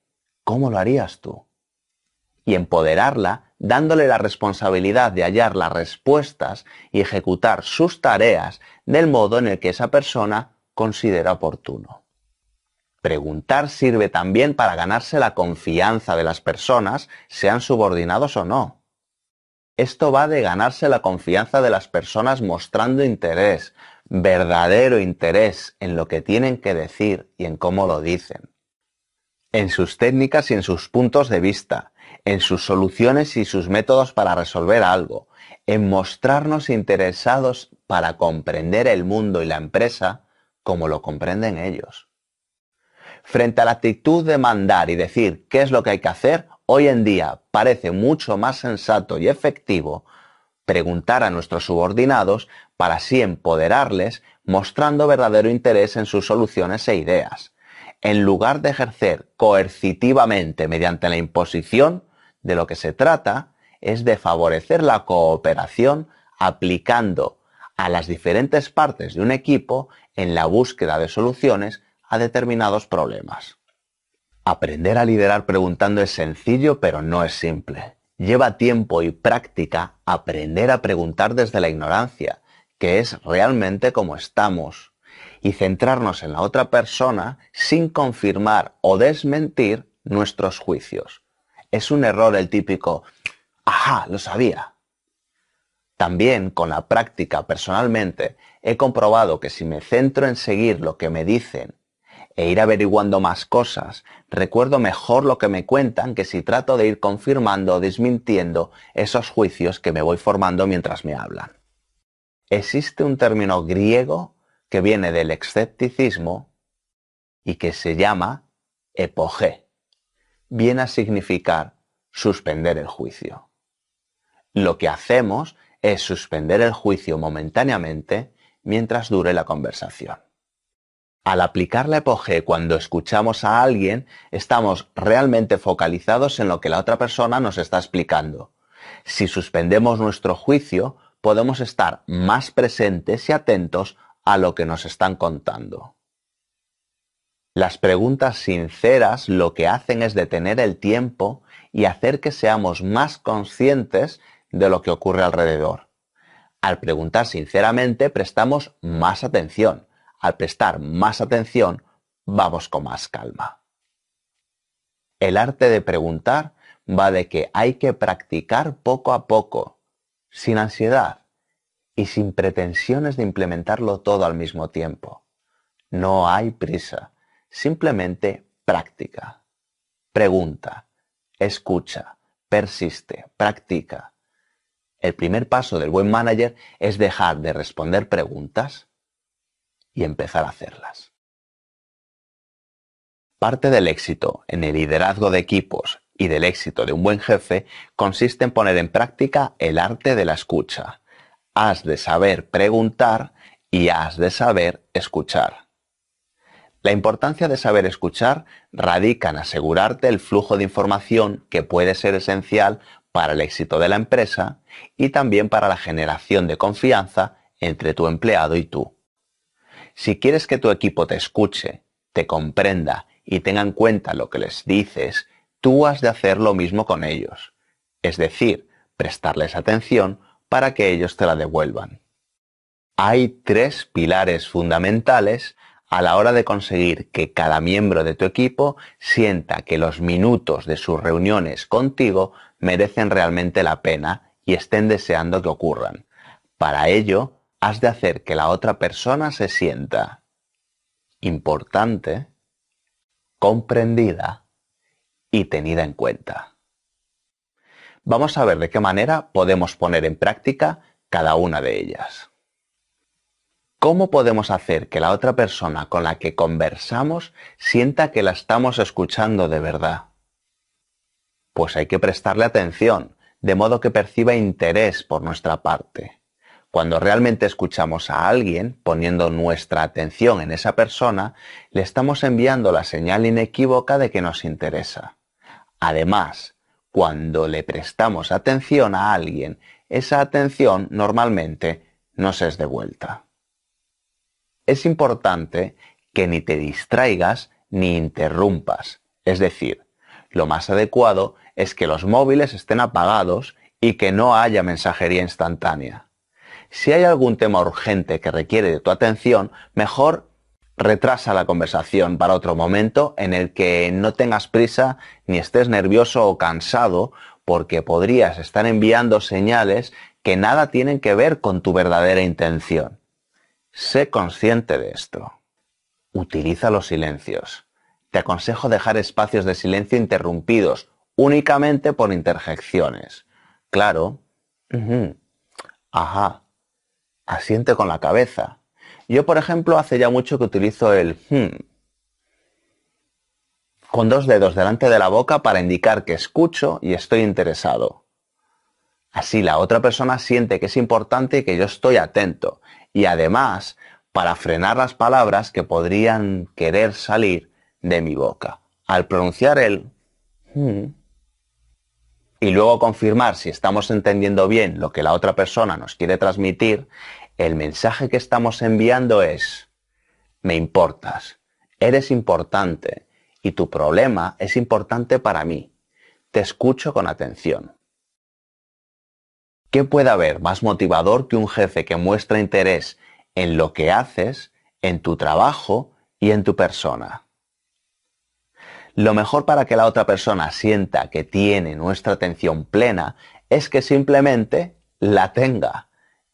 ¿cómo lo harías tú? Y empoderarla dándole la responsabilidad de hallar las respuestas y ejecutar sus tareas del modo en el que esa persona considera oportuno. Preguntar sirve también para ganarse la confianza de las personas, sean subordinados o no esto va de ganarse la confianza de las personas mostrando interés, verdadero interés en lo que tienen que decir y en cómo lo dicen, en sus técnicas y en sus puntos de vista, en sus soluciones y sus métodos para resolver algo, en mostrarnos interesados para comprender el mundo y la empresa como lo comprenden ellos. Frente a la actitud de mandar y decir qué es lo que hay que hacer hoy en día parece mucho más sensato y efectivo preguntar a nuestros subordinados para así empoderarles mostrando verdadero interés en sus soluciones e ideas, en lugar de ejercer coercitivamente mediante la imposición, de lo que se trata es de favorecer la cooperación aplicando a las diferentes partes de un equipo en la búsqueda de soluciones a determinados problemas. Aprender a liderar preguntando es sencillo, pero no es simple. Lleva tiempo y práctica aprender a preguntar desde la ignorancia, que es realmente como estamos, y centrarnos en la otra persona sin confirmar o desmentir nuestros juicios. Es un error el típico, ajá, lo sabía. También con la práctica personalmente he comprobado que si me centro en seguir lo que me dicen e ir averiguando más cosas. Recuerdo mejor lo que me cuentan que si trato de ir confirmando o desmintiendo esos juicios que me voy formando mientras me hablan. Existe un término griego que viene del escepticismo y que se llama epoge. Viene a significar suspender el juicio. Lo que hacemos es suspender el juicio momentáneamente mientras dure la conversación al aplicar la epoge cuando escuchamos a alguien, estamos realmente focalizados en lo que la otra persona nos está explicando. Si suspendemos nuestro juicio, podemos estar más presentes y atentos a lo que nos están contando. Las preguntas sinceras lo que hacen es detener el tiempo y hacer que seamos más conscientes de lo que ocurre alrededor. Al preguntar sinceramente prestamos más atención al prestar más atención, vamos con más calma. El arte de preguntar va de que hay que practicar poco a poco, sin ansiedad y sin pretensiones de implementarlo todo al mismo tiempo. No hay prisa, simplemente práctica. Pregunta, escucha, persiste, practica. El primer paso del buen manager es dejar de responder preguntas y empezar a hacerlas. Parte del éxito en el liderazgo de equipos y del éxito de un buen jefe consiste en poner en práctica el arte de la escucha. Has de saber preguntar y has de saber escuchar. La importancia de saber escuchar radica en asegurarte el flujo de información que puede ser esencial para el éxito de la empresa y también para la generación de confianza entre tu empleado y tú. Si quieres que tu equipo te escuche, te comprenda y tenga en cuenta lo que les dices, tú has de hacer lo mismo con ellos, es decir, prestarles atención para que ellos te la devuelvan. Hay tres pilares fundamentales a la hora de conseguir que cada miembro de tu equipo sienta que los minutos de sus reuniones contigo merecen realmente la pena y estén deseando que ocurran. Para ello, has de hacer que la otra persona se sienta importante, comprendida y tenida en cuenta. Vamos a ver de qué manera podemos poner en práctica cada una de ellas. ¿Cómo podemos hacer que la otra persona con la que conversamos sienta que la estamos escuchando de verdad? Pues hay que prestarle atención, de modo que perciba interés por nuestra parte. Cuando realmente escuchamos a alguien, poniendo nuestra atención en esa persona, le estamos enviando la señal inequívoca de que nos interesa. Además, cuando le prestamos atención a alguien, esa atención normalmente nos es devuelta. Es importante que ni te distraigas ni interrumpas, es decir, lo más adecuado es que los móviles estén apagados y que no haya mensajería instantánea. Si hay algún tema urgente que requiere de tu atención, mejor retrasa la conversación para otro momento en el que no tengas prisa ni estés nervioso o cansado porque podrías estar enviando señales que nada tienen que ver con tu verdadera intención. Sé consciente de esto. Utiliza los silencios. Te aconsejo dejar espacios de silencio interrumpidos únicamente por interjecciones. Claro. Ajá. Asiente con la cabeza. Yo, por ejemplo, hace ya mucho que utilizo el hmm", con dos dedos delante de la boca para indicar que escucho y estoy interesado. Así la otra persona siente que es importante y que yo estoy atento. Y además, para frenar las palabras que podrían querer salir de mi boca. Al pronunciar el hmm y luego confirmar si estamos entendiendo bien lo que la otra persona nos quiere transmitir, el mensaje que estamos enviando es, me importas, eres importante y tu problema es importante para mí. Te escucho con atención. ¿Qué puede haber más motivador que un jefe que muestra interés en lo que haces, en tu trabajo y en tu persona? Lo mejor para que la otra persona sienta que tiene nuestra atención plena es que simplemente la tenga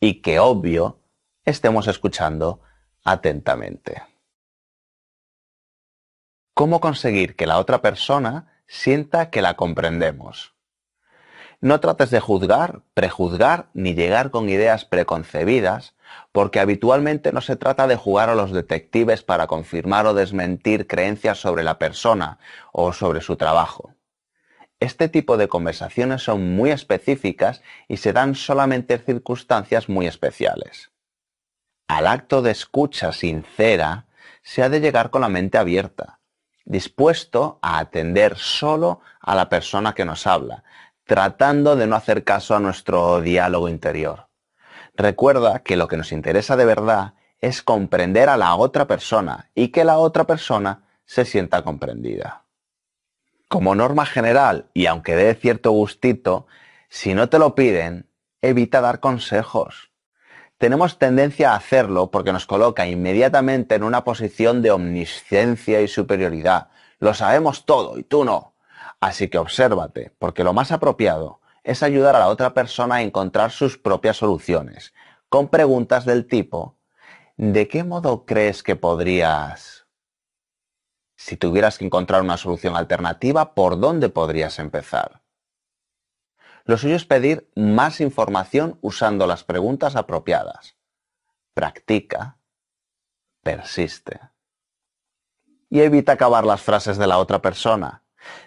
y que obvio estemos escuchando atentamente. ¿Cómo conseguir que la otra persona sienta que la comprendemos? No trates de juzgar, prejuzgar ni llegar con ideas preconcebidas, porque habitualmente no se trata de jugar a los detectives para confirmar o desmentir creencias sobre la persona o sobre su trabajo. Este tipo de conversaciones son muy específicas y se dan solamente en circunstancias muy especiales. Al acto de escucha sincera se ha de llegar con la mente abierta, dispuesto a atender solo a la persona que nos habla, tratando de no hacer caso a nuestro diálogo interior. Recuerda que lo que nos interesa de verdad es comprender a la otra persona y que la otra persona se sienta comprendida. Como norma general, y aunque dé cierto gustito, si no te lo piden, evita dar consejos. Tenemos tendencia a hacerlo porque nos coloca inmediatamente en una posición de omnisciencia y superioridad. Lo sabemos todo y tú no. Así que obsérvate, porque lo más apropiado es ayudar a la otra persona a encontrar sus propias soluciones, con preguntas del tipo, ¿de qué modo crees que podrías? Si tuvieras que encontrar una solución alternativa, ¿por dónde podrías empezar? Lo suyo es pedir más información usando las preguntas apropiadas. Practica, persiste. Y evita acabar las frases de la otra persona.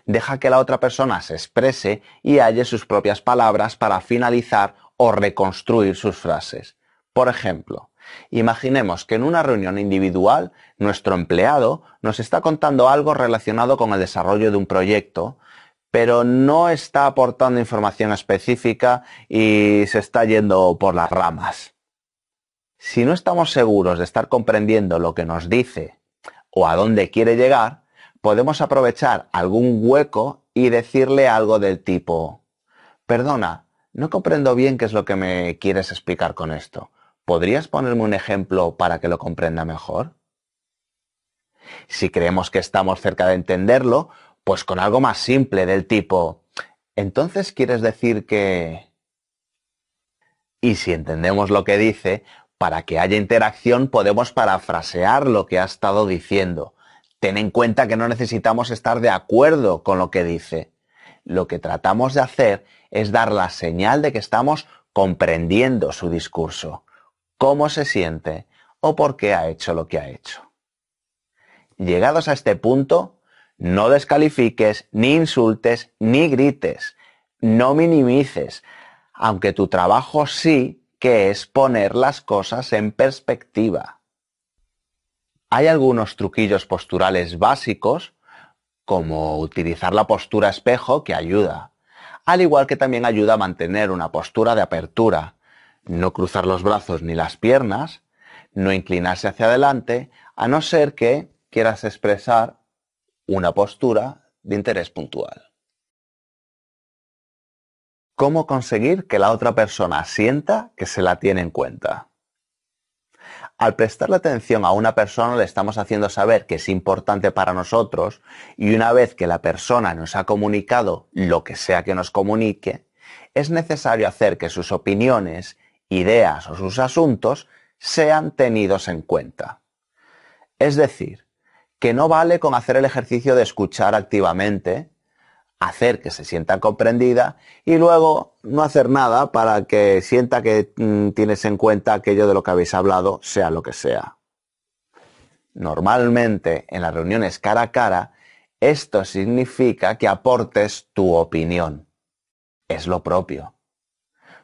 Deja que la otra persona se exprese y halle sus propias palabras para finalizar o reconstruir sus frases. Por ejemplo, Imaginemos que en una reunión individual nuestro empleado nos está contando algo relacionado con el desarrollo de un proyecto, pero no está aportando información específica y se está yendo por las ramas. Si no estamos seguros de estar comprendiendo lo que nos dice o a dónde quiere llegar, podemos aprovechar algún hueco y decirle algo del tipo, perdona, no comprendo bien qué es lo que me quieres explicar con esto. ¿Podrías ponerme un ejemplo para que lo comprenda mejor? Si creemos que estamos cerca de entenderlo, pues con algo más simple del tipo, entonces quieres decir que... Y si entendemos lo que dice, para que haya interacción podemos parafrasear lo que ha estado diciendo. Ten en cuenta que no necesitamos estar de acuerdo con lo que dice. Lo que tratamos de hacer es dar la señal de que estamos comprendiendo su discurso cómo se siente o por qué ha hecho lo que ha hecho. Llegados a este punto, no descalifiques, ni insultes, ni grites, no minimices, aunque tu trabajo sí que es poner las cosas en perspectiva. Hay algunos truquillos posturales básicos, como utilizar la postura espejo, que ayuda, al igual que también ayuda a mantener una postura de apertura, no cruzar los brazos ni las piernas, no inclinarse hacia adelante, a no ser que quieras expresar una postura de interés puntual. ¿Cómo conseguir que la otra persona sienta que se la tiene en cuenta? Al prestarle atención a una persona le estamos haciendo saber que es importante para nosotros y una vez que la persona nos ha comunicado lo que sea que nos comunique, es necesario hacer que sus opiniones ideas o sus asuntos sean tenidos en cuenta. Es decir, que no vale con hacer el ejercicio de escuchar activamente, hacer que se sienta comprendida y luego no hacer nada para que sienta que mm, tienes en cuenta aquello de lo que habéis hablado, sea lo que sea. Normalmente en las reuniones cara a cara, esto significa que aportes tu opinión. Es lo propio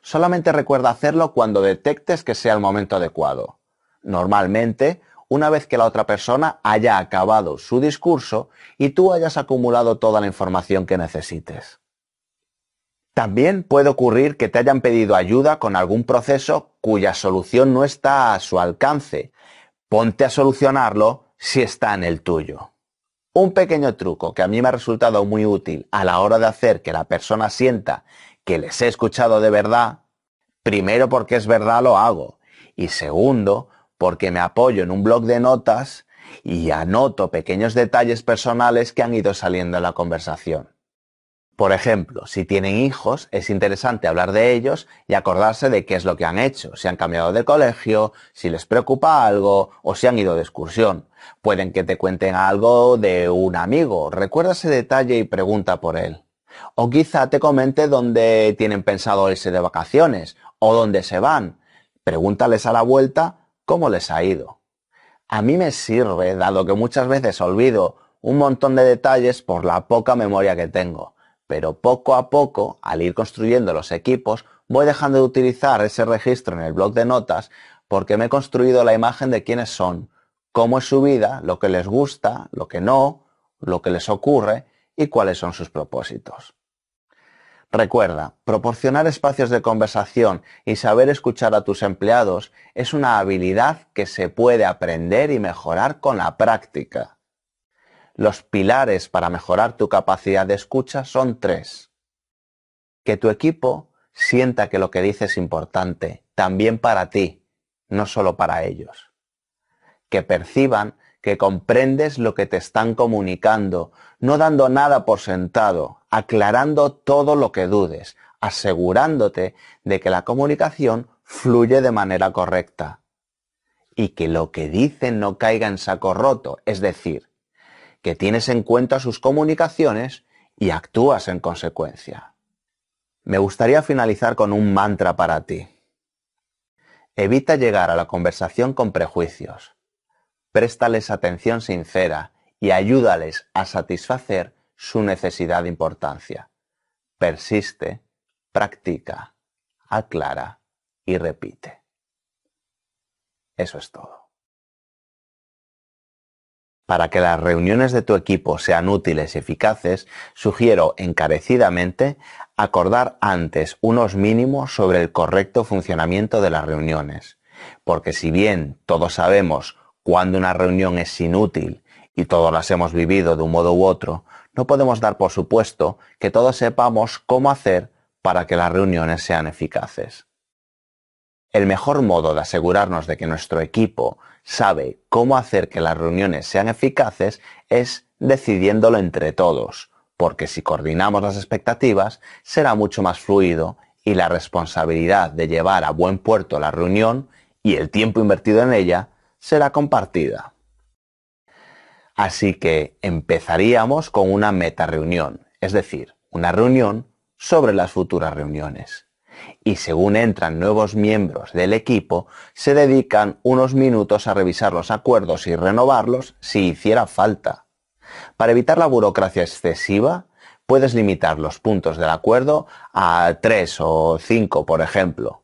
solamente recuerda hacerlo cuando detectes que sea el momento adecuado. Normalmente, una vez que la otra persona haya acabado su discurso y tú hayas acumulado toda la información que necesites. También puede ocurrir que te hayan pedido ayuda con algún proceso cuya solución no está a su alcance. Ponte a solucionarlo si está en el tuyo. Un pequeño truco que a mí me ha resultado muy útil a la hora de hacer que la persona sienta que les he escuchado de verdad, primero porque es verdad lo hago y segundo porque me apoyo en un blog de notas y anoto pequeños detalles personales que han ido saliendo en la conversación. Por ejemplo, si tienen hijos, es interesante hablar de ellos y acordarse de qué es lo que han hecho, si han cambiado de colegio, si les preocupa algo o si han ido de excursión. Pueden que te cuenten algo de un amigo, recuerda ese detalle y pregunta por él. O quizá te comente dónde tienen pensado irse de vacaciones o dónde se van. Pregúntales a la vuelta cómo les ha ido. A mí me sirve, dado que muchas veces olvido un montón de detalles por la poca memoria que tengo, pero poco a poco, al ir construyendo los equipos, voy dejando de utilizar ese registro en el blog de notas porque me he construido la imagen de quiénes son, cómo es su vida, lo que les gusta, lo que no, lo que les ocurre y cuáles son sus propósitos. Recuerda, proporcionar espacios de conversación y saber escuchar a tus empleados es una habilidad que se puede aprender y mejorar con la práctica. Los pilares para mejorar tu capacidad de escucha son tres. Que tu equipo sienta que lo que dices es importante, también para ti, no solo para ellos. Que perciban que comprendes lo que te están comunicando, no dando nada por sentado, aclarando todo lo que dudes, asegurándote de que la comunicación fluye de manera correcta y que lo que dicen no caiga en saco roto, es decir, que tienes en cuenta sus comunicaciones y actúas en consecuencia. Me gustaría finalizar con un mantra para ti. Evita llegar a la conversación con prejuicios préstales atención sincera y ayúdales a satisfacer su necesidad de importancia. Persiste, practica, aclara y repite. Eso es todo. Para que las reuniones de tu equipo sean útiles y eficaces, sugiero encarecidamente acordar antes unos mínimos sobre el correcto funcionamiento de las reuniones, porque si bien todos sabemos cuando una reunión es inútil, y todos las hemos vivido de un modo u otro, no podemos dar por supuesto que todos sepamos cómo hacer para que las reuniones sean eficaces. El mejor modo de asegurarnos de que nuestro equipo sabe cómo hacer que las reuniones sean eficaces es decidiéndolo entre todos, porque si coordinamos las expectativas será mucho más fluido y la responsabilidad de llevar a buen puerto la reunión y el tiempo invertido en ella será compartida. Así que empezaríamos con una meta reunión, es decir, una reunión sobre las futuras reuniones. Y según entran nuevos miembros del equipo, se dedican unos minutos a revisar los acuerdos y renovarlos si hiciera falta. Para evitar la burocracia excesiva, puedes limitar los puntos del acuerdo a tres o cinco, por ejemplo.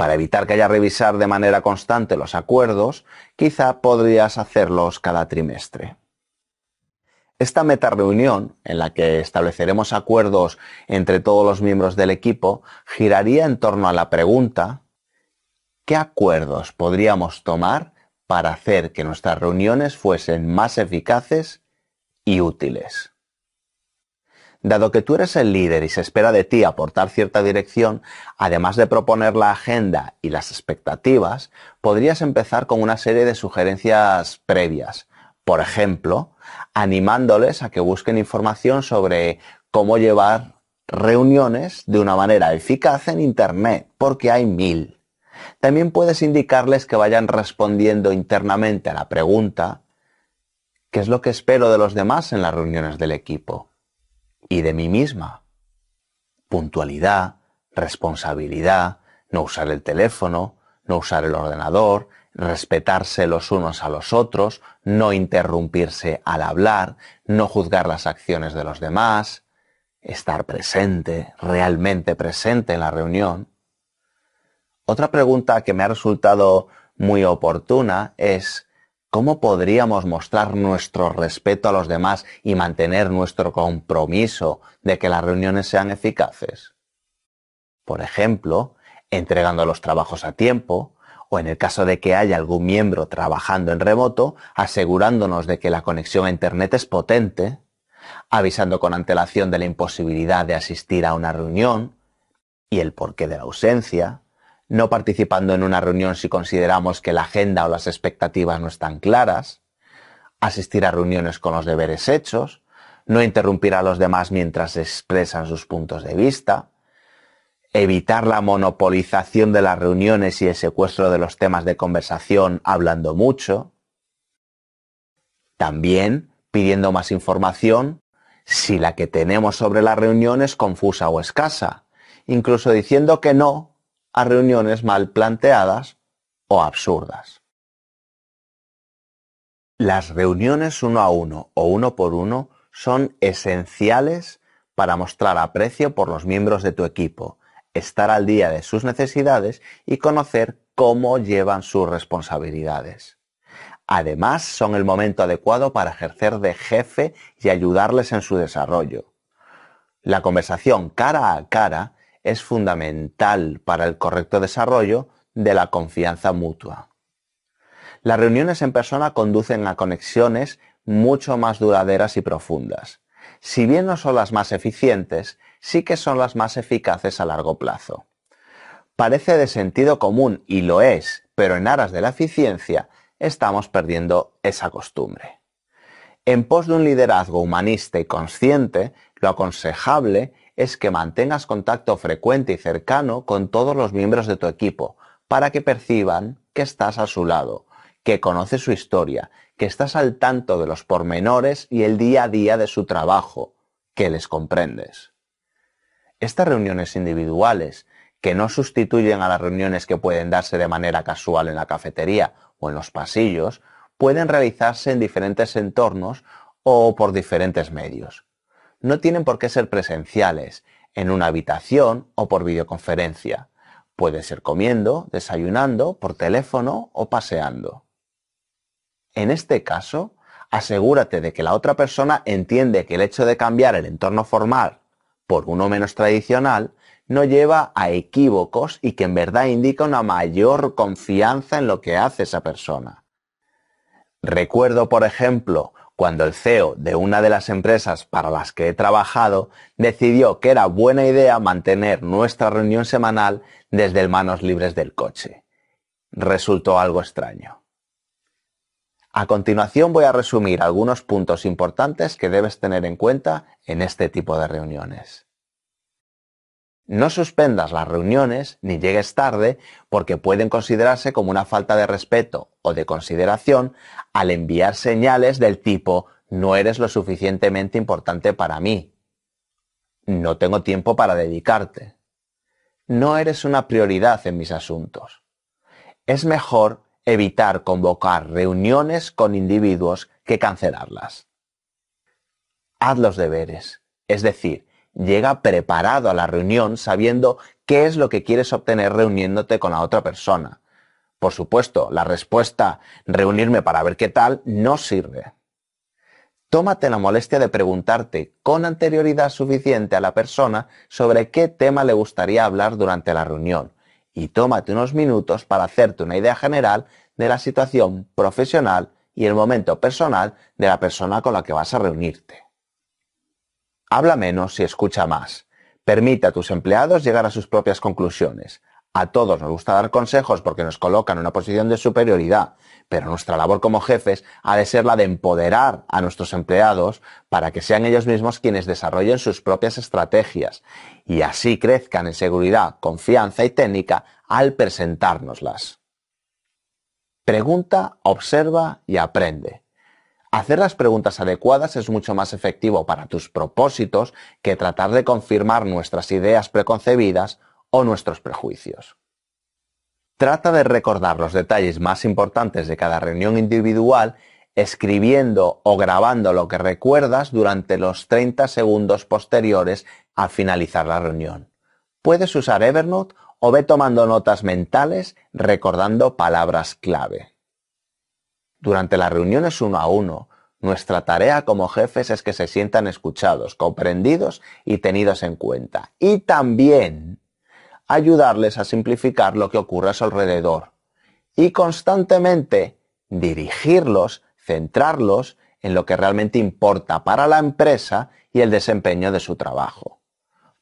Para evitar que haya revisar de manera constante los acuerdos, quizá podrías hacerlos cada trimestre. Esta meta reunión, en la que estableceremos acuerdos entre todos los miembros del equipo, giraría en torno a la pregunta ¿qué acuerdos podríamos tomar para hacer que nuestras reuniones fuesen más eficaces y útiles? Dado que tú eres el líder y se espera de ti aportar cierta dirección, además de proponer la agenda y las expectativas, podrías empezar con una serie de sugerencias previas. Por ejemplo, animándoles a que busquen información sobre cómo llevar reuniones de una manera eficaz en Internet, porque hay mil. También puedes indicarles que vayan respondiendo internamente a la pregunta, ¿qué es lo que espero de los demás en las reuniones del equipo? y de mí misma. Puntualidad, responsabilidad, no usar el teléfono, no usar el ordenador, respetarse los unos a los otros, no interrumpirse al hablar, no juzgar las acciones de los demás, estar presente, realmente presente en la reunión. Otra pregunta que me ha resultado muy oportuna es, ¿Cómo podríamos mostrar nuestro respeto a los demás y mantener nuestro compromiso de que las reuniones sean eficaces? Por ejemplo, entregando los trabajos a tiempo, o en el caso de que haya algún miembro trabajando en remoto, asegurándonos de que la conexión a Internet es potente, avisando con antelación de la imposibilidad de asistir a una reunión y el porqué de la ausencia, no participando en una reunión si consideramos que la agenda o las expectativas no están claras, asistir a reuniones con los deberes hechos, no interrumpir a los demás mientras expresan sus puntos de vista, evitar la monopolización de las reuniones y el secuestro de los temas de conversación hablando mucho, también pidiendo más información si la que tenemos sobre la reunión es confusa o escasa, incluso diciendo que no a reuniones mal planteadas o absurdas. Las reuniones uno a uno o uno por uno son esenciales para mostrar aprecio por los miembros de tu equipo, estar al día de sus necesidades y conocer cómo llevan sus responsabilidades. Además, son el momento adecuado para ejercer de jefe y ayudarles en su desarrollo. La conversación cara a cara es fundamental para el correcto desarrollo de la confianza mutua. Las reuniones en persona conducen a conexiones mucho más duraderas y profundas. Si bien no son las más eficientes, sí que son las más eficaces a largo plazo. Parece de sentido común y lo es, pero en aras de la eficiencia estamos perdiendo esa costumbre. En pos de un liderazgo humanista y consciente, lo aconsejable es que mantengas contacto frecuente y cercano con todos los miembros de tu equipo para que perciban que estás a su lado, que conoces su historia, que estás al tanto de los pormenores y el día a día de su trabajo, que les comprendes. Estas reuniones individuales, que no sustituyen a las reuniones que pueden darse de manera casual en la cafetería o en los pasillos, pueden realizarse en diferentes entornos o por diferentes medios no tienen por qué ser presenciales, en una habitación o por videoconferencia. Puede ser comiendo, desayunando, por teléfono o paseando. En este caso, asegúrate de que la otra persona entiende que el hecho de cambiar el entorno formal por uno menos tradicional no lleva a equívocos y que en verdad indica una mayor confianza en lo que hace esa persona. Recuerdo, por ejemplo, cuando el CEO de una de las empresas para las que he trabajado decidió que era buena idea mantener nuestra reunión semanal desde el manos libres del coche. Resultó algo extraño. A continuación voy a resumir algunos puntos importantes que debes tener en cuenta en este tipo de reuniones. No suspendas las reuniones ni llegues tarde porque pueden considerarse como una falta de respeto o de consideración al enviar señales del tipo no eres lo suficientemente importante para mí. No tengo tiempo para dedicarte. No eres una prioridad en mis asuntos. Es mejor evitar convocar reuniones con individuos que cancelarlas. Haz los deberes, es decir, llega preparado a la reunión sabiendo qué es lo que quieres obtener reuniéndote con la otra persona. Por supuesto, la respuesta reunirme para ver qué tal no sirve. Tómate la molestia de preguntarte con anterioridad suficiente a la persona sobre qué tema le gustaría hablar durante la reunión y tómate unos minutos para hacerte una idea general de la situación profesional y el momento personal de la persona con la que vas a reunirte. Habla menos y escucha más. Permite a tus empleados llegar a sus propias conclusiones. A todos nos gusta dar consejos porque nos colocan en una posición de superioridad, pero nuestra labor como jefes ha de ser la de empoderar a nuestros empleados para que sean ellos mismos quienes desarrollen sus propias estrategias y así crezcan en seguridad, confianza y técnica al presentárnoslas. Pregunta, observa y aprende. Hacer las preguntas adecuadas es mucho más efectivo para tus propósitos que tratar de confirmar nuestras ideas preconcebidas o nuestros prejuicios. Trata de recordar los detalles más importantes de cada reunión individual escribiendo o grabando lo que recuerdas durante los 30 segundos posteriores a finalizar la reunión. Puedes usar Evernote o ve tomando notas mentales recordando palabras clave. Durante las reuniones uno a uno, nuestra tarea como jefes es que se sientan escuchados, comprendidos y tenidos en cuenta. Y también ayudarles a simplificar lo que ocurre a su alrededor. Y constantemente dirigirlos, centrarlos en lo que realmente importa para la empresa y el desempeño de su trabajo.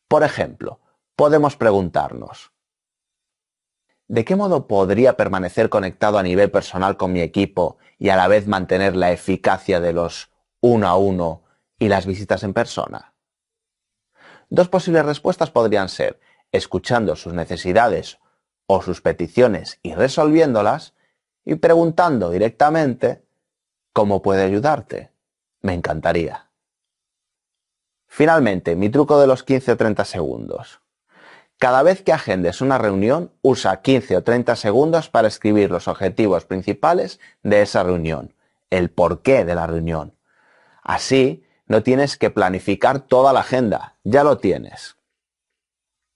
Por ejemplo, podemos preguntarnos, ¿de qué modo podría permanecer conectado a nivel personal con mi equipo y a la vez mantener la eficacia de los uno a uno y las visitas en persona? Dos posibles respuestas podrían ser escuchando sus necesidades o sus peticiones y resolviéndolas y preguntando directamente cómo puede ayudarte. Me encantaría. Finalmente, mi truco de los 15-30 o segundos. Cada vez que agendes una reunión, usa 15 o 30 segundos para escribir los objetivos principales de esa reunión, el porqué de la reunión. Así, no tienes que planificar toda la agenda, ya lo tienes.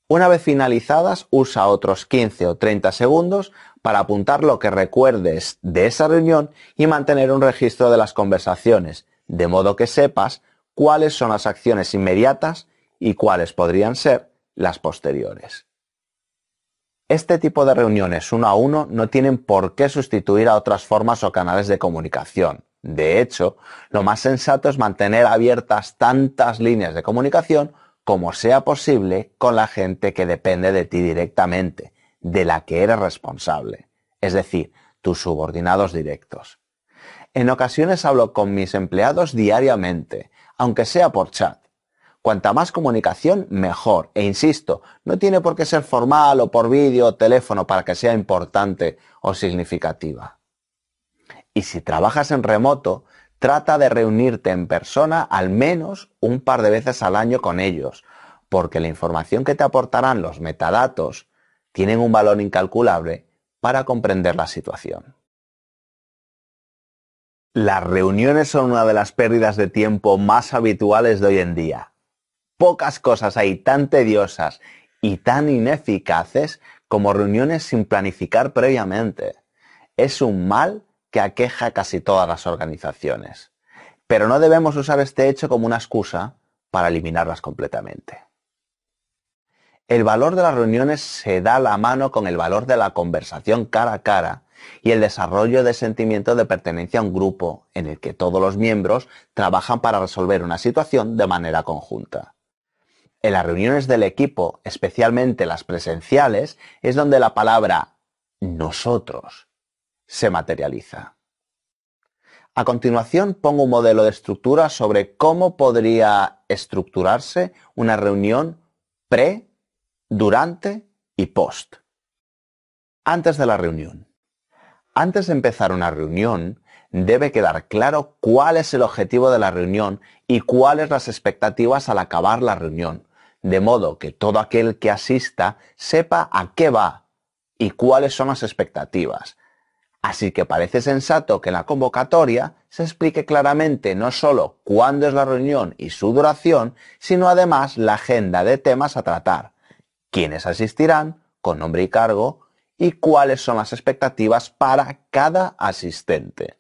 Una vez finalizadas, usa otros 15 o 30 segundos para apuntar lo que recuerdes de esa reunión y mantener un registro de las conversaciones, de modo que sepas cuáles son las acciones inmediatas y cuáles podrían ser las posteriores. Este tipo de reuniones uno a uno no tienen por qué sustituir a otras formas o canales de comunicación. De hecho, lo más sensato es mantener abiertas tantas líneas de comunicación como sea posible con la gente que depende de ti directamente, de la que eres responsable, es decir, tus subordinados directos. En ocasiones hablo con mis empleados diariamente, aunque sea por chat, Cuanta más comunicación, mejor. E insisto, no tiene por qué ser formal o por vídeo o teléfono para que sea importante o significativa. Y si trabajas en remoto, trata de reunirte en persona al menos un par de veces al año con ellos, porque la información que te aportarán los metadatos tienen un valor incalculable para comprender la situación. Las reuniones son una de las pérdidas de tiempo más habituales de hoy en día pocas cosas hay tan tediosas y tan ineficaces como reuniones sin planificar previamente. Es un mal que aqueja casi todas las organizaciones. Pero no debemos usar este hecho como una excusa para eliminarlas completamente. El valor de las reuniones se da la mano con el valor de la conversación cara a cara y el desarrollo de sentimiento de pertenencia a un grupo en el que todos los miembros trabajan para resolver una situación de manera conjunta. En las reuniones del equipo, especialmente las presenciales, es donde la palabra nosotros se materializa. A continuación pongo un modelo de estructura sobre cómo podría estructurarse una reunión pre, durante y post. Antes de la reunión. Antes de empezar una reunión, debe quedar claro cuál es el objetivo de la reunión y cuáles las expectativas al acabar la reunión, de modo que todo aquel que asista sepa a qué va y cuáles son las expectativas. Así que parece sensato que en la convocatoria se explique claramente no solo cuándo es la reunión y su duración, sino además la agenda de temas a tratar, quiénes asistirán, con nombre y cargo, y cuáles son las expectativas para cada asistente.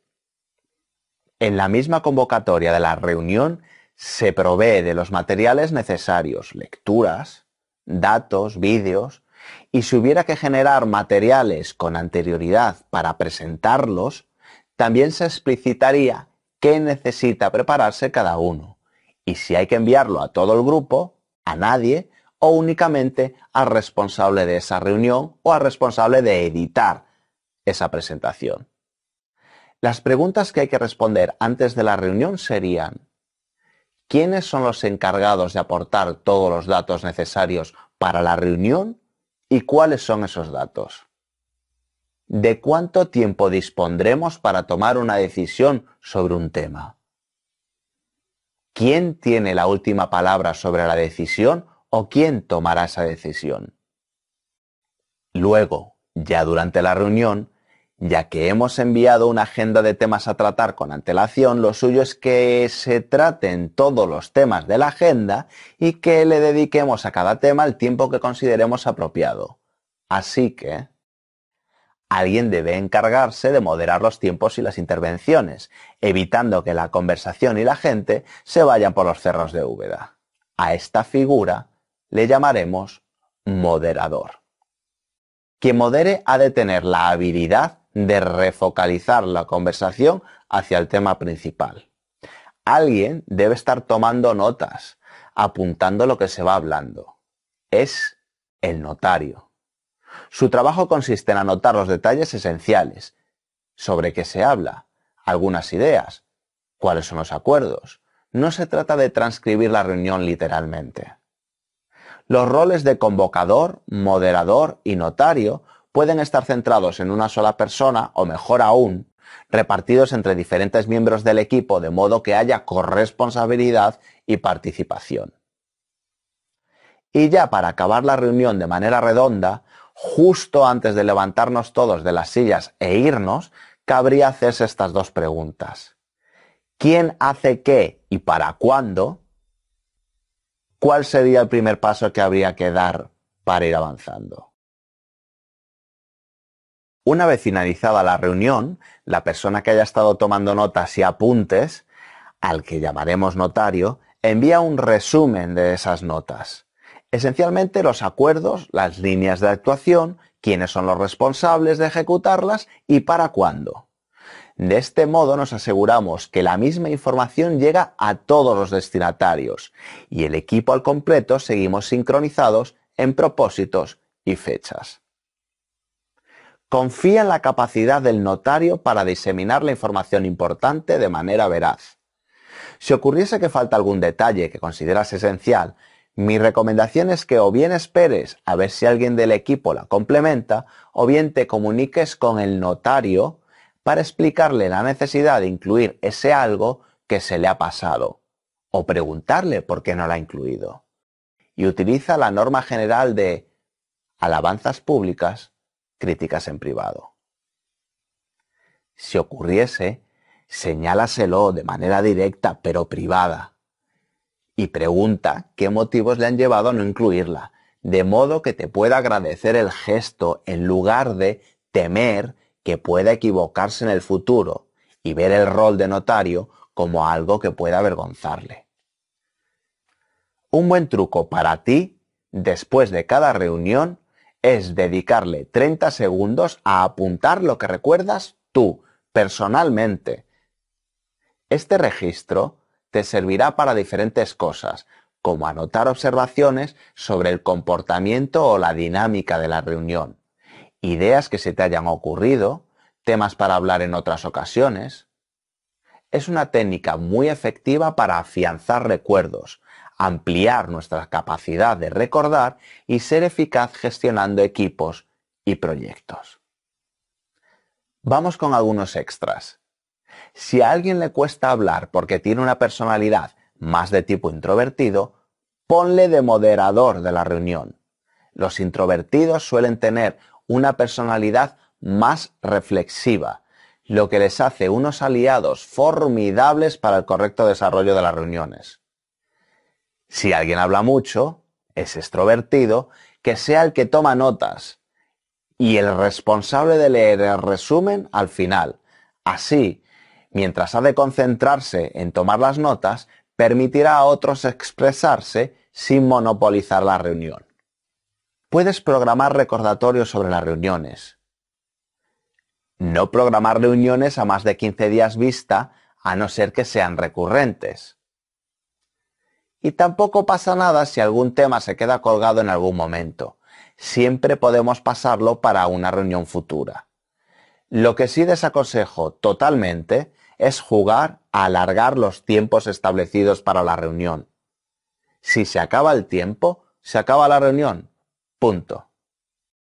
En la misma convocatoria de la reunión se provee de los materiales necesarios, lecturas, datos, vídeos, y si hubiera que generar materiales con anterioridad para presentarlos, también se explicitaría qué necesita prepararse cada uno y si hay que enviarlo a todo el grupo, a nadie o únicamente al responsable de esa reunión o al responsable de editar esa presentación. Las preguntas que hay que responder antes de la reunión serían ¿Quiénes son los encargados de aportar todos los datos necesarios para la reunión y cuáles son esos datos? ¿De cuánto tiempo dispondremos para tomar una decisión sobre un tema? ¿Quién tiene la última palabra sobre la decisión o quién tomará esa decisión? Luego, ya durante la reunión, ya que hemos enviado una agenda de temas a tratar con antelación, lo suyo es que se traten todos los temas de la agenda y que le dediquemos a cada tema el tiempo que consideremos apropiado. Así que... Alguien debe encargarse de moderar los tiempos y las intervenciones, evitando que la conversación y la gente se vayan por los cerros de Úbeda. A esta figura le llamaremos moderador. Quien modere ha de tener la habilidad de refocalizar la conversación hacia el tema principal. Alguien debe estar tomando notas, apuntando lo que se va hablando. Es el notario. Su trabajo consiste en anotar los detalles esenciales, sobre qué se habla, algunas ideas, cuáles son los acuerdos. No se trata de transcribir la reunión literalmente. Los roles de convocador, moderador y notario pueden estar centrados en una sola persona o mejor aún, repartidos entre diferentes miembros del equipo de modo que haya corresponsabilidad y participación. Y ya para acabar la reunión de manera redonda, justo antes de levantarnos todos de las sillas e irnos, cabría hacerse estas dos preguntas. ¿Quién hace qué y para cuándo? ¿Cuál sería el primer paso que habría que dar para ir avanzando? Una vez finalizada la reunión, la persona que haya estado tomando notas y apuntes, al que llamaremos notario, envía un resumen de esas notas. Esencialmente los acuerdos, las líneas de actuación, quiénes son los responsables de ejecutarlas y para cuándo. De este modo nos aseguramos que la misma información llega a todos los destinatarios y el equipo al completo seguimos sincronizados en propósitos y fechas. Confía en la capacidad del notario para diseminar la información importante de manera veraz. Si ocurriese que falta algún detalle que consideras esencial, mi recomendación es que o bien esperes a ver si alguien del equipo la complementa, o bien te comuniques con el notario para explicarle la necesidad de incluir ese algo que se le ha pasado, o preguntarle por qué no la ha incluido. Y utiliza la norma general de alabanzas públicas críticas en privado. Si ocurriese, señálaselo de manera directa pero privada y pregunta qué motivos le han llevado a no incluirla, de modo que te pueda agradecer el gesto en lugar de temer que pueda equivocarse en el futuro y ver el rol de notario como algo que pueda avergonzarle. Un buen truco para ti, después de cada reunión, es dedicarle 30 segundos a apuntar lo que recuerdas tú, personalmente. Este registro te servirá para diferentes cosas, como anotar observaciones sobre el comportamiento o la dinámica de la reunión, ideas que se te hayan ocurrido, temas para hablar en otras ocasiones. Es una técnica muy efectiva para afianzar recuerdos, ampliar nuestra capacidad de recordar y ser eficaz gestionando equipos y proyectos. Vamos con algunos extras. Si a alguien le cuesta hablar porque tiene una personalidad más de tipo introvertido, ponle de moderador de la reunión. Los introvertidos suelen tener una personalidad más reflexiva, lo que les hace unos aliados formidables para el correcto desarrollo de las reuniones. Si alguien habla mucho, es extrovertido, que sea el que toma notas y el responsable de leer el resumen al final. Así, mientras ha de concentrarse en tomar las notas, permitirá a otros expresarse sin monopolizar la reunión. Puedes programar recordatorios sobre las reuniones. No programar reuniones a más de 15 días vista, a no ser que sean recurrentes. Y tampoco pasa nada si algún tema se queda colgado en algún momento. Siempre podemos pasarlo para una reunión futura. Lo que sí desaconsejo totalmente es jugar a alargar los tiempos establecidos para la reunión. Si se acaba el tiempo, se acaba la reunión. Punto.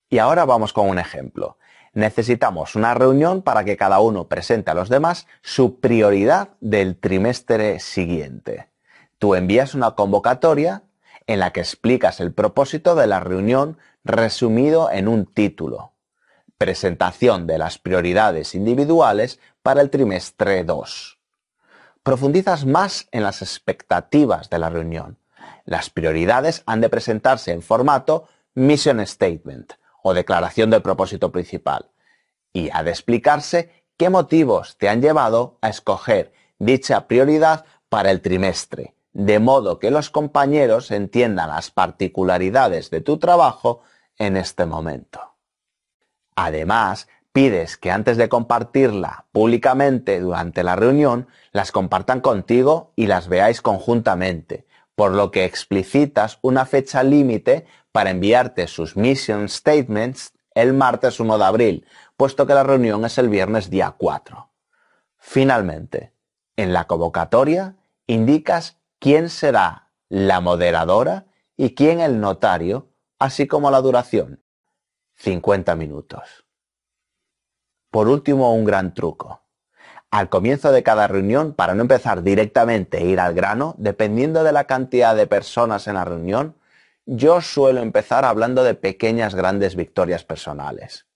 Y ahora vamos con un ejemplo. Necesitamos una reunión para que cada uno presente a los demás su prioridad del trimestre siguiente. Tú envías una convocatoria en la que explicas el propósito de la reunión resumido en un título. Presentación de las prioridades individuales para el trimestre 2. Profundizas más en las expectativas de la reunión. Las prioridades han de presentarse en formato Mission Statement o declaración del propósito principal y ha de explicarse qué motivos te han llevado a escoger dicha prioridad para el trimestre de modo que los compañeros entiendan las particularidades de tu trabajo en este momento. Además, pides que antes de compartirla públicamente durante la reunión, las compartan contigo y las veáis conjuntamente, por lo que explicitas una fecha límite para enviarte sus mission statements el martes 1 de abril, puesto que la reunión es el viernes día 4. Finalmente, en la convocatoria indicas quién será la moderadora y quién el notario, así como la duración, 50 minutos. Por último, un gran truco. Al comienzo de cada reunión, para no empezar directamente e ir al grano, dependiendo de la cantidad de personas en la reunión, yo suelo empezar hablando de pequeñas grandes victorias personales.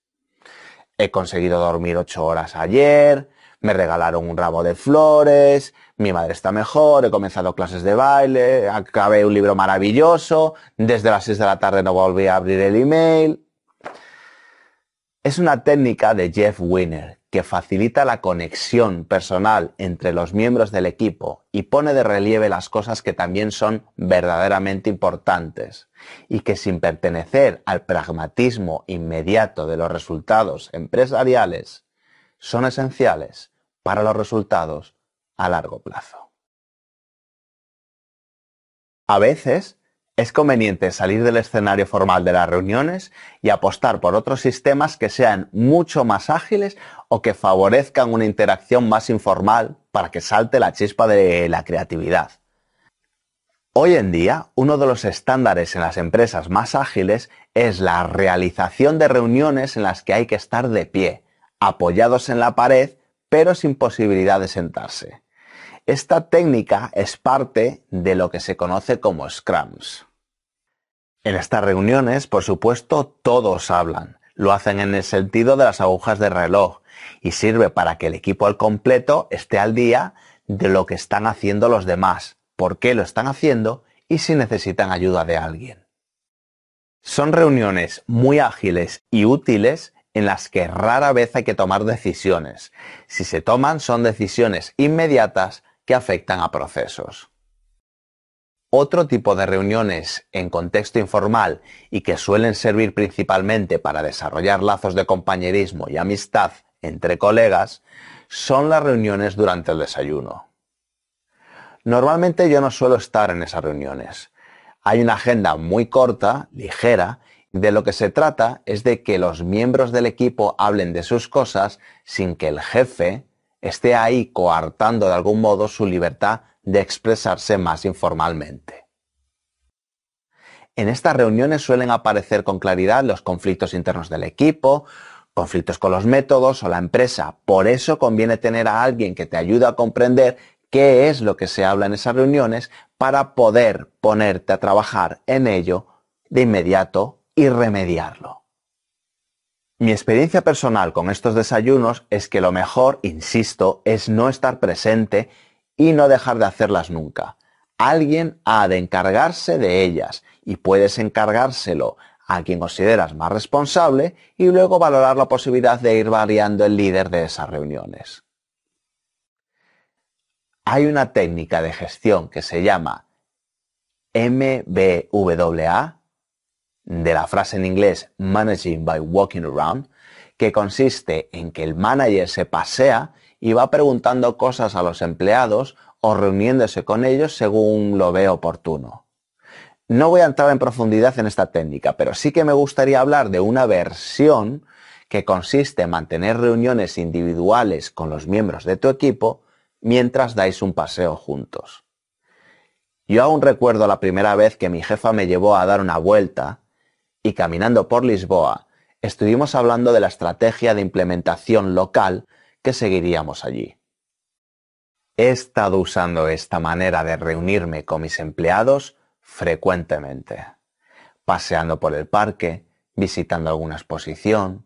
He conseguido dormir ocho horas ayer, me regalaron un rabo de flores, mi madre está mejor, he comenzado clases de baile, acabé un libro maravilloso, desde las 6 de la tarde no volví a abrir el email. Es una técnica de Jeff Winner que facilita la conexión personal entre los miembros del equipo y pone de relieve las cosas que también son verdaderamente importantes y que sin pertenecer al pragmatismo inmediato de los resultados empresariales son esenciales para los resultados a largo plazo. A veces es conveniente salir del escenario formal de las reuniones y apostar por otros sistemas que sean mucho más ágiles o que favorezcan una interacción más informal para que salte la chispa de la creatividad. Hoy en día, uno de los estándares en las empresas más ágiles es la realización de reuniones en las que hay que estar de pie, apoyados en la pared pero sin posibilidad de sentarse. Esta técnica es parte de lo que se conoce como scrums. En estas reuniones, por supuesto, todos hablan. Lo hacen en el sentido de las agujas de reloj y sirve para que el equipo al completo esté al día de lo que están haciendo los demás, por qué lo están haciendo y si necesitan ayuda de alguien. Son reuniones muy ágiles y útiles en las que rara vez hay que tomar decisiones. Si se toman son decisiones inmediatas que afectan a procesos. Otro tipo de reuniones en contexto informal y que suelen servir principalmente para desarrollar lazos de compañerismo y amistad entre colegas son las reuniones durante el desayuno. Normalmente yo no suelo estar en esas reuniones. Hay una agenda muy corta, ligera, de lo que se trata es de que los miembros del equipo hablen de sus cosas sin que el jefe esté ahí coartando de algún modo su libertad de expresarse más informalmente. En estas reuniones suelen aparecer con claridad los conflictos internos del equipo, conflictos con los métodos o la empresa. Por eso conviene tener a alguien que te ayude a comprender qué es lo que se habla en esas reuniones para poder ponerte a trabajar en ello de inmediato y remediarlo. Mi experiencia personal con estos desayunos es que lo mejor, insisto, es no estar presente y no dejar de hacerlas nunca. Alguien ha de encargarse de ellas y puedes encargárselo a quien consideras más responsable y luego valorar la posibilidad de ir variando el líder de esas reuniones. Hay una técnica de gestión que se llama MBWA de la frase en inglés managing by walking around, que consiste en que el manager se pasea y va preguntando cosas a los empleados o reuniéndose con ellos según lo ve oportuno. No voy a entrar en profundidad en esta técnica, pero sí que me gustaría hablar de una versión que consiste en mantener reuniones individuales con los miembros de tu equipo mientras dais un paseo juntos. Yo aún recuerdo la primera vez que mi jefa me llevó a dar una vuelta y caminando por Lisboa, estuvimos hablando de la estrategia de implementación local que seguiríamos allí. He estado usando esta manera de reunirme con mis empleados frecuentemente, paseando por el parque, visitando alguna exposición.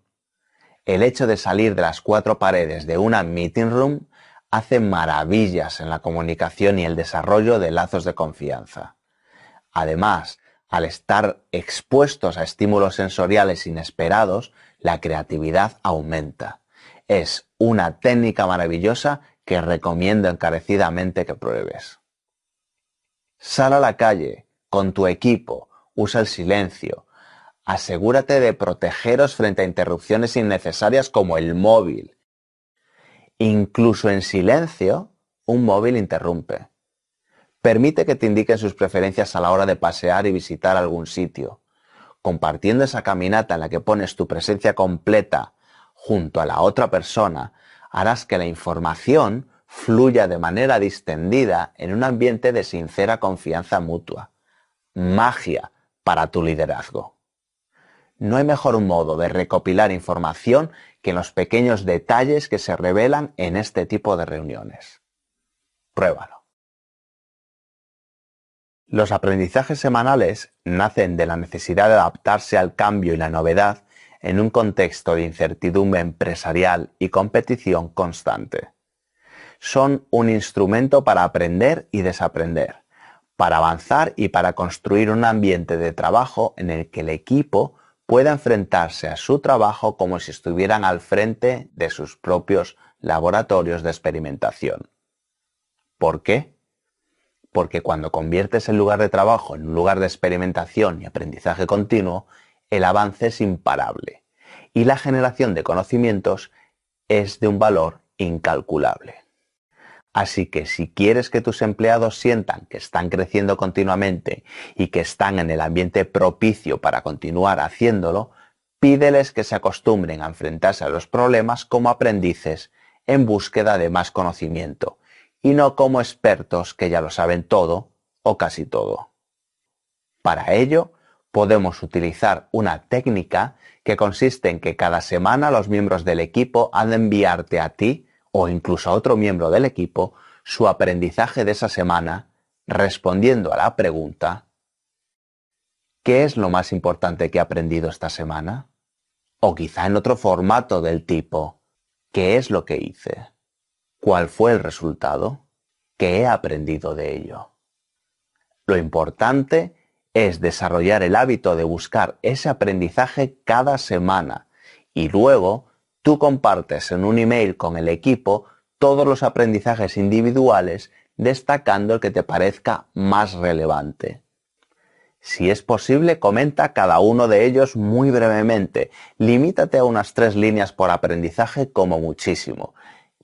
El hecho de salir de las cuatro paredes de una meeting room hace maravillas en la comunicación y el desarrollo de lazos de confianza. Además al estar expuestos a estímulos sensoriales inesperados, la creatividad aumenta. Es una técnica maravillosa que recomiendo encarecidamente que pruebes. Sal a la calle, con tu equipo, usa el silencio. Asegúrate de protegeros frente a interrupciones innecesarias como el móvil. Incluso en silencio, un móvil interrumpe. Permite que te indiquen sus preferencias a la hora de pasear y visitar algún sitio. Compartiendo esa caminata en la que pones tu presencia completa junto a la otra persona, harás que la información fluya de manera distendida en un ambiente de sincera confianza mutua. Magia para tu liderazgo. No hay mejor modo de recopilar información que en los pequeños detalles que se revelan en este tipo de reuniones. Pruébalo. Los aprendizajes semanales nacen de la necesidad de adaptarse al cambio y la novedad en un contexto de incertidumbre empresarial y competición constante. Son un instrumento para aprender y desaprender, para avanzar y para construir un ambiente de trabajo en el que el equipo pueda enfrentarse a su trabajo como si estuvieran al frente de sus propios laboratorios de experimentación. ¿Por qué? porque cuando conviertes el lugar de trabajo en un lugar de experimentación y aprendizaje continuo, el avance es imparable y la generación de conocimientos es de un valor incalculable. Así que si quieres que tus empleados sientan que están creciendo continuamente y que están en el ambiente propicio para continuar haciéndolo, pídeles que se acostumbren a enfrentarse a los problemas como aprendices en búsqueda de más conocimiento y no como expertos que ya lo saben todo o casi todo. Para ello, podemos utilizar una técnica que consiste en que cada semana los miembros del equipo han de enviarte a ti o incluso a otro miembro del equipo su aprendizaje de esa semana respondiendo a la pregunta ¿Qué es lo más importante que he aprendido esta semana? O quizá en otro formato del tipo ¿Qué es lo que hice? ¿Cuál fue el resultado? ¿Qué he aprendido de ello? Lo importante es desarrollar el hábito de buscar ese aprendizaje cada semana y luego tú compartes en un email con el equipo todos los aprendizajes individuales destacando el que te parezca más relevante. Si es posible, comenta cada uno de ellos muy brevemente. Limítate a unas tres líneas por aprendizaje como muchísimo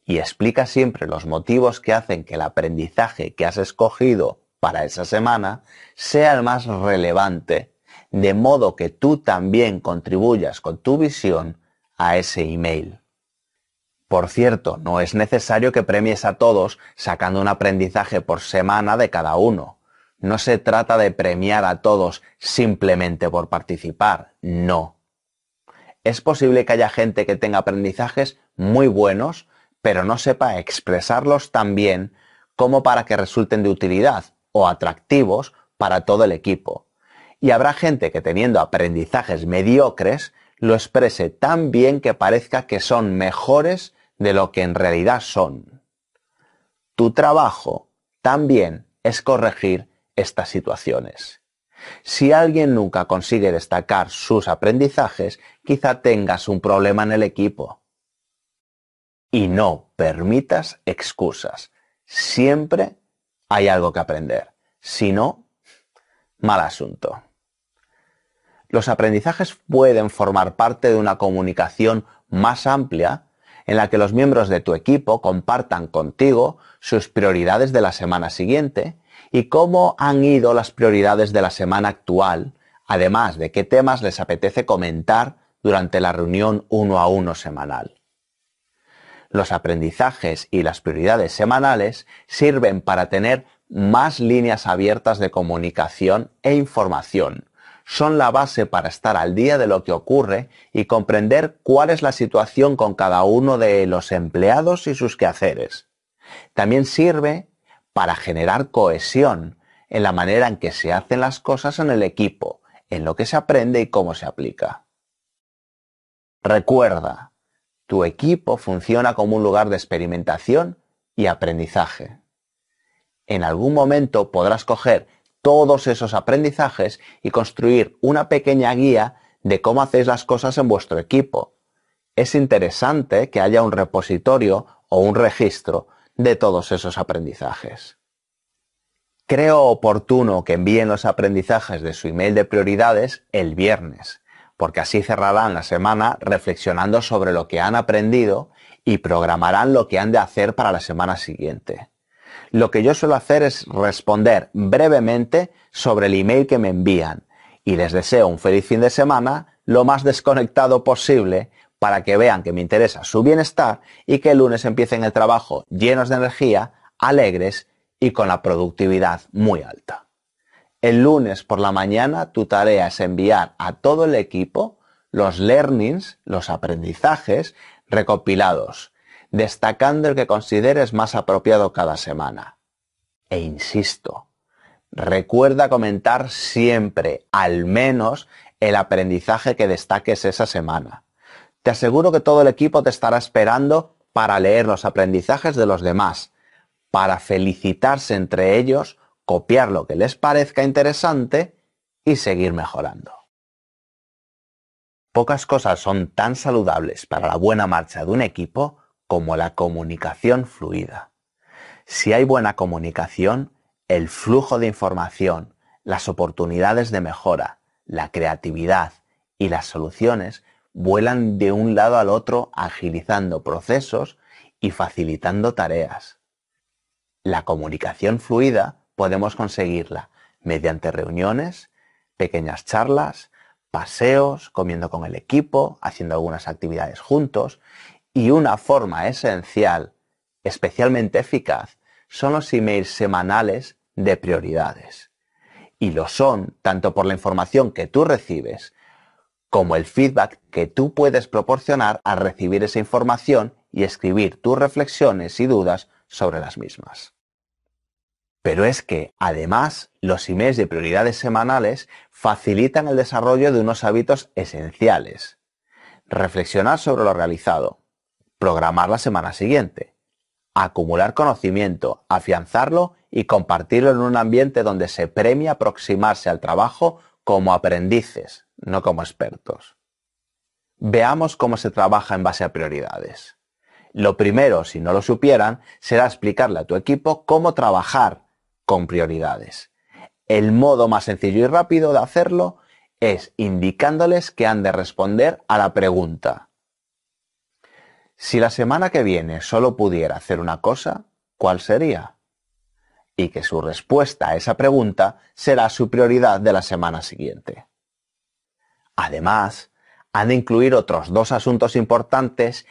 y explica siempre los motivos que hacen que el aprendizaje que has escogido para esa semana sea el más relevante, de modo que tú también contribuyas con tu visión a ese email. Por cierto, no es necesario que premies a todos sacando un aprendizaje por semana de cada uno. No se trata de premiar a todos simplemente por participar, no. Es posible que haya gente que tenga aprendizajes muy buenos, pero no sepa expresarlos tan bien como para que resulten de utilidad o atractivos para todo el equipo. Y habrá gente que teniendo aprendizajes mediocres lo exprese tan bien que parezca que son mejores de lo que en realidad son. Tu trabajo también es corregir estas situaciones. Si alguien nunca consigue destacar sus aprendizajes, quizá tengas un problema en el equipo y no permitas excusas. Siempre hay algo que aprender. Si no, mal asunto. Los aprendizajes pueden formar parte de una comunicación más amplia en la que los miembros de tu equipo compartan contigo sus prioridades de la semana siguiente y cómo han ido las prioridades de la semana actual, además de qué temas les apetece comentar durante la reunión uno a uno semanal los aprendizajes y las prioridades semanales sirven para tener más líneas abiertas de comunicación e información. Son la base para estar al día de lo que ocurre y comprender cuál es la situación con cada uno de los empleados y sus quehaceres. También sirve para generar cohesión en la manera en que se hacen las cosas en el equipo, en lo que se aprende y cómo se aplica. Recuerda, tu equipo funciona como un lugar de experimentación y aprendizaje. En algún momento podrás coger todos esos aprendizajes y construir una pequeña guía de cómo hacéis las cosas en vuestro equipo. Es interesante que haya un repositorio o un registro de todos esos aprendizajes. Creo oportuno que envíen los aprendizajes de su email de prioridades el viernes porque así cerrarán la semana reflexionando sobre lo que han aprendido y programarán lo que han de hacer para la semana siguiente. Lo que yo suelo hacer es responder brevemente sobre el email que me envían y les deseo un feliz fin de semana lo más desconectado posible para que vean que me interesa su bienestar y que el lunes empiecen el trabajo llenos de energía, alegres y con la productividad muy alta. El lunes por la mañana tu tarea es enviar a todo el equipo los learnings, los aprendizajes recopilados, destacando el que consideres más apropiado cada semana. E insisto, recuerda comentar siempre, al menos, el aprendizaje que destaques esa semana. Te aseguro que todo el equipo te estará esperando para leer los aprendizajes de los demás, para felicitarse entre ellos copiar lo que les parezca interesante y seguir mejorando. Pocas cosas son tan saludables para la buena marcha de un equipo como la comunicación fluida. Si hay buena comunicación, el flujo de información, las oportunidades de mejora, la creatividad y las soluciones vuelan de un lado al otro agilizando procesos y facilitando tareas. La comunicación fluida podemos conseguirla mediante reuniones, pequeñas charlas, paseos, comiendo con el equipo, haciendo algunas actividades juntos y una forma esencial, especialmente eficaz, son los emails semanales de prioridades. Y lo son tanto por la información que tú recibes como el feedback que tú puedes proporcionar al recibir esa información y escribir tus reflexiones y dudas sobre las mismas pero es que además los emails de prioridades semanales facilitan el desarrollo de unos hábitos esenciales. Reflexionar sobre lo realizado, programar la semana siguiente, acumular conocimiento, afianzarlo y compartirlo en un ambiente donde se premia aproximarse al trabajo como aprendices, no como expertos. Veamos cómo se trabaja en base a prioridades. Lo primero, si no lo supieran, será explicarle a tu equipo cómo trabajar con prioridades. El modo más sencillo y rápido de hacerlo es indicándoles que han de responder a la pregunta. Si la semana que viene solo pudiera hacer una cosa, ¿cuál sería? Y que su respuesta a esa pregunta será su prioridad de la semana siguiente. Además, han de incluir otros dos asuntos importantes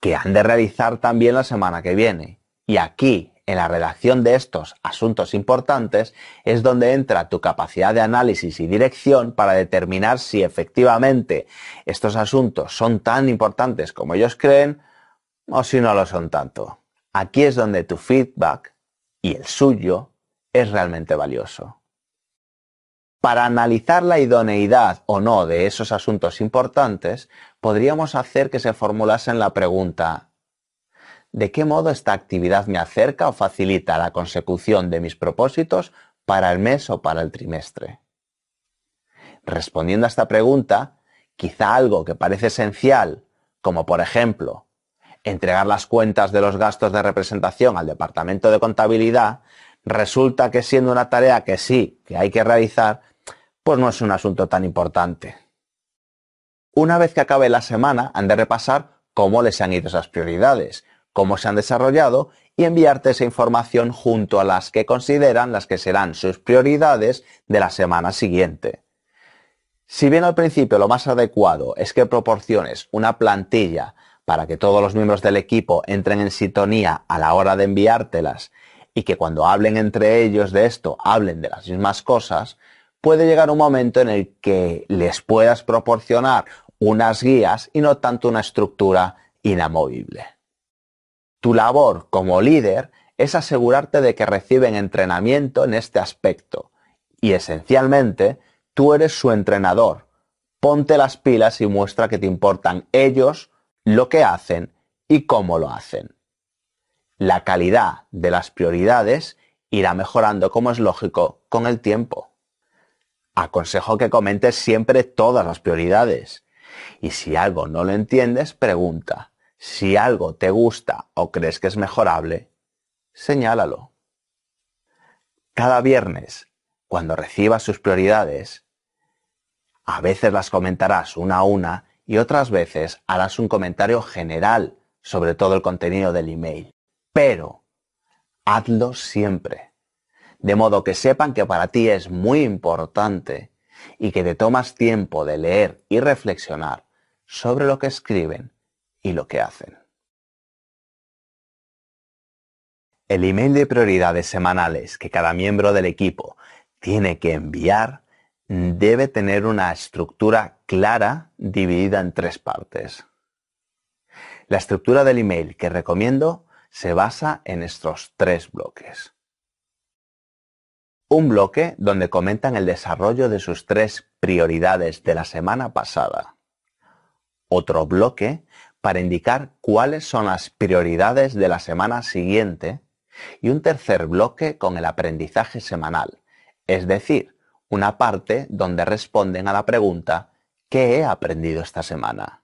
que han de realizar también la semana que viene. Y aquí en la redacción de estos asuntos importantes es donde entra tu capacidad de análisis y dirección para determinar si efectivamente estos asuntos son tan importantes como ellos creen o si no lo son tanto. Aquí es donde tu feedback y el suyo es realmente valioso. Para analizar la idoneidad o no de esos asuntos importantes, podríamos hacer que se formulasen la pregunta de qué modo esta actividad me acerca o facilita la consecución de mis propósitos para el mes o para el trimestre. Respondiendo a esta pregunta, quizá algo que parece esencial, como por ejemplo, entregar las cuentas de los gastos de representación al departamento de contabilidad, resulta que siendo una tarea que sí, que hay que realizar, pues no es un asunto tan importante. Una vez que acabe la semana, han de repasar cómo les han ido esas prioridades cómo se han desarrollado y enviarte esa información junto a las que consideran las que serán sus prioridades de la semana siguiente. Si bien al principio lo más adecuado es que proporciones una plantilla para que todos los miembros del equipo entren en sintonía a la hora de enviártelas y que cuando hablen entre ellos de esto hablen de las mismas cosas, puede llegar un momento en el que les puedas proporcionar unas guías y no tanto una estructura inamovible. Tu labor como líder es asegurarte de que reciben entrenamiento en este aspecto. Y esencialmente, tú eres su entrenador. Ponte las pilas y muestra que te importan ellos, lo que hacen y cómo lo hacen. La calidad de las prioridades irá mejorando como es lógico con el tiempo. Aconsejo que comentes siempre todas las prioridades. Y si algo no lo entiendes, pregunta. Si algo te gusta o crees que es mejorable, señálalo. Cada viernes, cuando recibas sus prioridades, a veces las comentarás una a una y otras veces harás un comentario general sobre todo el contenido del email. Pero hazlo siempre. De modo que sepan que para ti es muy importante y que te tomas tiempo de leer y reflexionar sobre lo que escriben y lo que hacen. El email de prioridades semanales que cada miembro del equipo tiene que enviar debe tener una estructura clara dividida en tres partes. La estructura del email que recomiendo se basa en estos tres bloques. Un bloque donde comentan el desarrollo de sus tres prioridades de la semana pasada. Otro bloque para indicar cuáles son las prioridades de la semana siguiente y un tercer bloque con el aprendizaje semanal, es decir, una parte donde responden a la pregunta ¿qué he aprendido esta semana?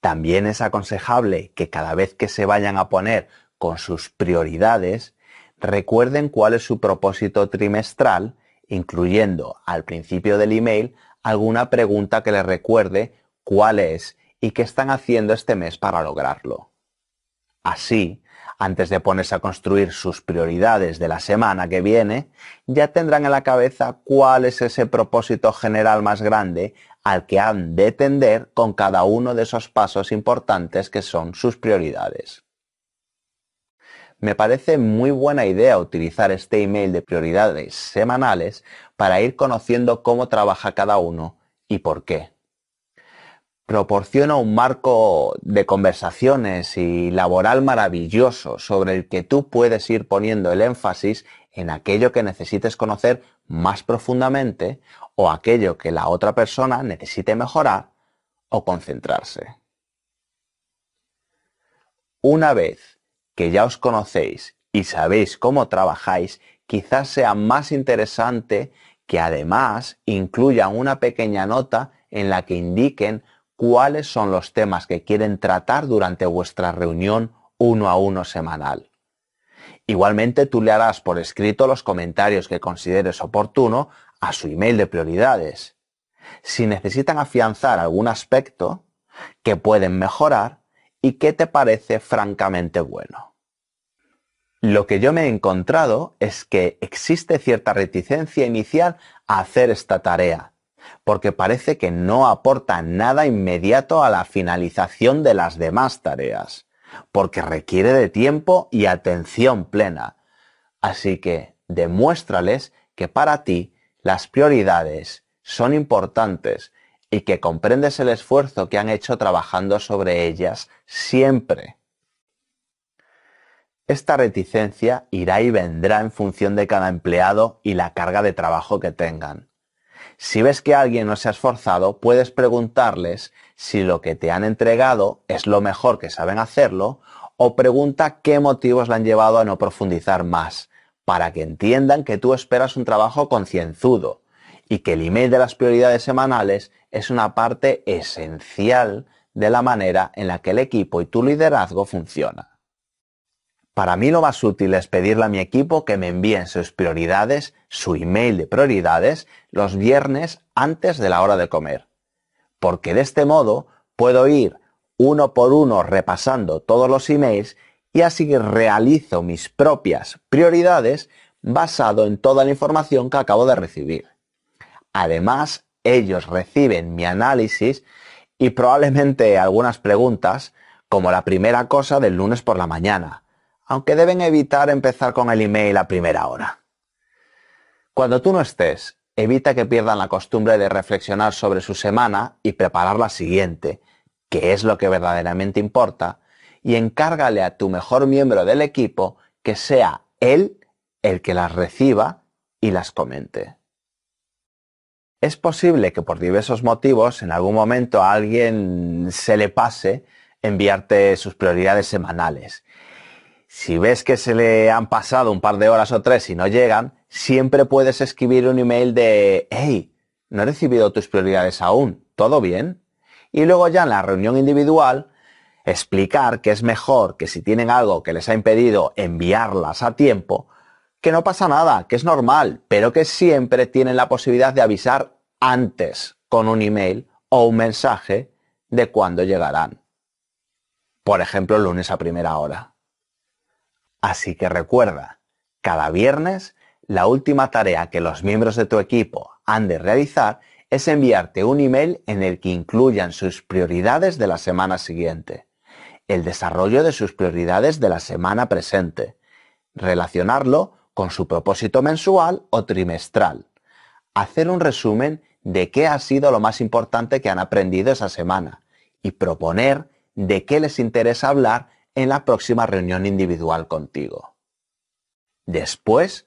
También es aconsejable que cada vez que se vayan a poner con sus prioridades, recuerden cuál es su propósito trimestral, incluyendo al principio del email alguna pregunta que les recuerde cuál es y qué están haciendo este mes para lograrlo. Así, antes de ponerse a construir sus prioridades de la semana que viene, ya tendrán en la cabeza cuál es ese propósito general más grande al que han de tender con cada uno de esos pasos importantes que son sus prioridades. Me parece muy buena idea utilizar este email de prioridades semanales para ir conociendo cómo trabaja cada uno y por qué proporciona un marco de conversaciones y laboral maravilloso sobre el que tú puedes ir poniendo el énfasis en aquello que necesites conocer más profundamente o aquello que la otra persona necesite mejorar o concentrarse. Una vez que ya os conocéis y sabéis cómo trabajáis, quizás sea más interesante que además incluyan una pequeña nota en la que indiquen cuáles son los temas que quieren tratar durante vuestra reunión uno a uno semanal. Igualmente, tú le harás por escrito los comentarios que consideres oportuno a su email de prioridades. Si necesitan afianzar algún aspecto que pueden mejorar y que te parece francamente bueno. Lo que yo me he encontrado es que existe cierta reticencia inicial a hacer esta tarea, porque parece que no aporta nada inmediato a la finalización de las demás tareas, porque requiere de tiempo y atención plena. Así que demuéstrales que para ti las prioridades son importantes y que comprendes el esfuerzo que han hecho trabajando sobre ellas siempre. Esta reticencia irá y vendrá en función de cada empleado y la carga de trabajo que tengan. Si ves que alguien no se ha esforzado, puedes preguntarles si lo que te han entregado es lo mejor que saben hacerlo o pregunta qué motivos la han llevado a no profundizar más, para que entiendan que tú esperas un trabajo concienzudo y que el email de las prioridades semanales es una parte esencial de la manera en la que el equipo y tu liderazgo funciona. Para mí lo más útil es pedirle a mi equipo que me envíen sus prioridades, su email de prioridades, los viernes antes de la hora de comer. Porque de este modo puedo ir uno por uno repasando todos los emails y así realizo mis propias prioridades basado en toda la información que acabo de recibir. Además, ellos reciben mi análisis y probablemente algunas preguntas, como la primera cosa del lunes por la mañana aunque deben evitar empezar con el email a primera hora. Cuando tú no estés, evita que pierdan la costumbre de reflexionar sobre su semana y preparar la siguiente, que es lo que verdaderamente importa, y encárgale a tu mejor miembro del equipo que sea él el que las reciba y las comente. Es posible que por diversos motivos en algún momento a alguien se le pase enviarte sus prioridades semanales si ves que se le han pasado un par de horas o tres y no llegan, siempre puedes escribir un email de, hey, no he recibido tus prioridades aún, ¿todo bien? Y luego ya en la reunión individual, explicar que es mejor que si tienen algo que les ha impedido enviarlas a tiempo, que no pasa nada, que es normal, pero que siempre tienen la posibilidad de avisar antes con un email o un mensaje de cuándo llegarán. Por ejemplo, lunes a primera hora. Así que recuerda, cada viernes la última tarea que los miembros de tu equipo han de realizar es enviarte un email en el que incluyan sus prioridades de la semana siguiente, el desarrollo de sus prioridades de la semana presente, relacionarlo con su propósito mensual o trimestral, hacer un resumen de qué ha sido lo más importante que han aprendido esa semana y proponer de qué les interesa hablar en la próxima reunión individual contigo. Después,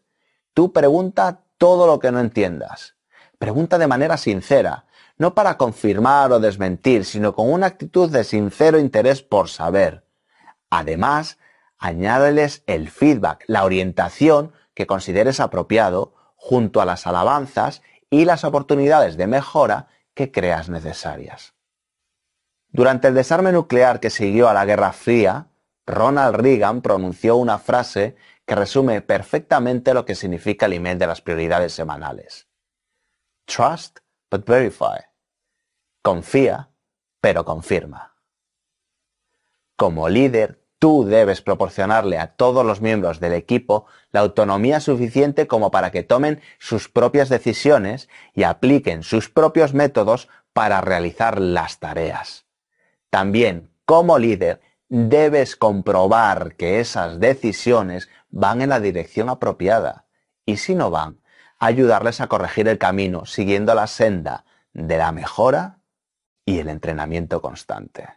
tú pregunta todo lo que no entiendas. Pregunta de manera sincera, no para confirmar o desmentir, sino con una actitud de sincero interés por saber. Además, añádeles el feedback, la orientación que consideres apropiado, junto a las alabanzas y las oportunidades de mejora que creas necesarias. Durante el desarme nuclear que siguió a la Guerra Fría, Ronald Reagan pronunció una frase que resume perfectamente lo que significa el email de las prioridades semanales. Trust but verify. Confía, pero confirma. Como líder, tú debes proporcionarle a todos los miembros del equipo la autonomía suficiente como para que tomen sus propias decisiones y apliquen sus propios métodos para realizar las tareas. También, como líder, debes comprobar que esas decisiones van en la dirección apropiada y si no van, ayudarles a corregir el camino siguiendo la senda de la mejora y el entrenamiento constante.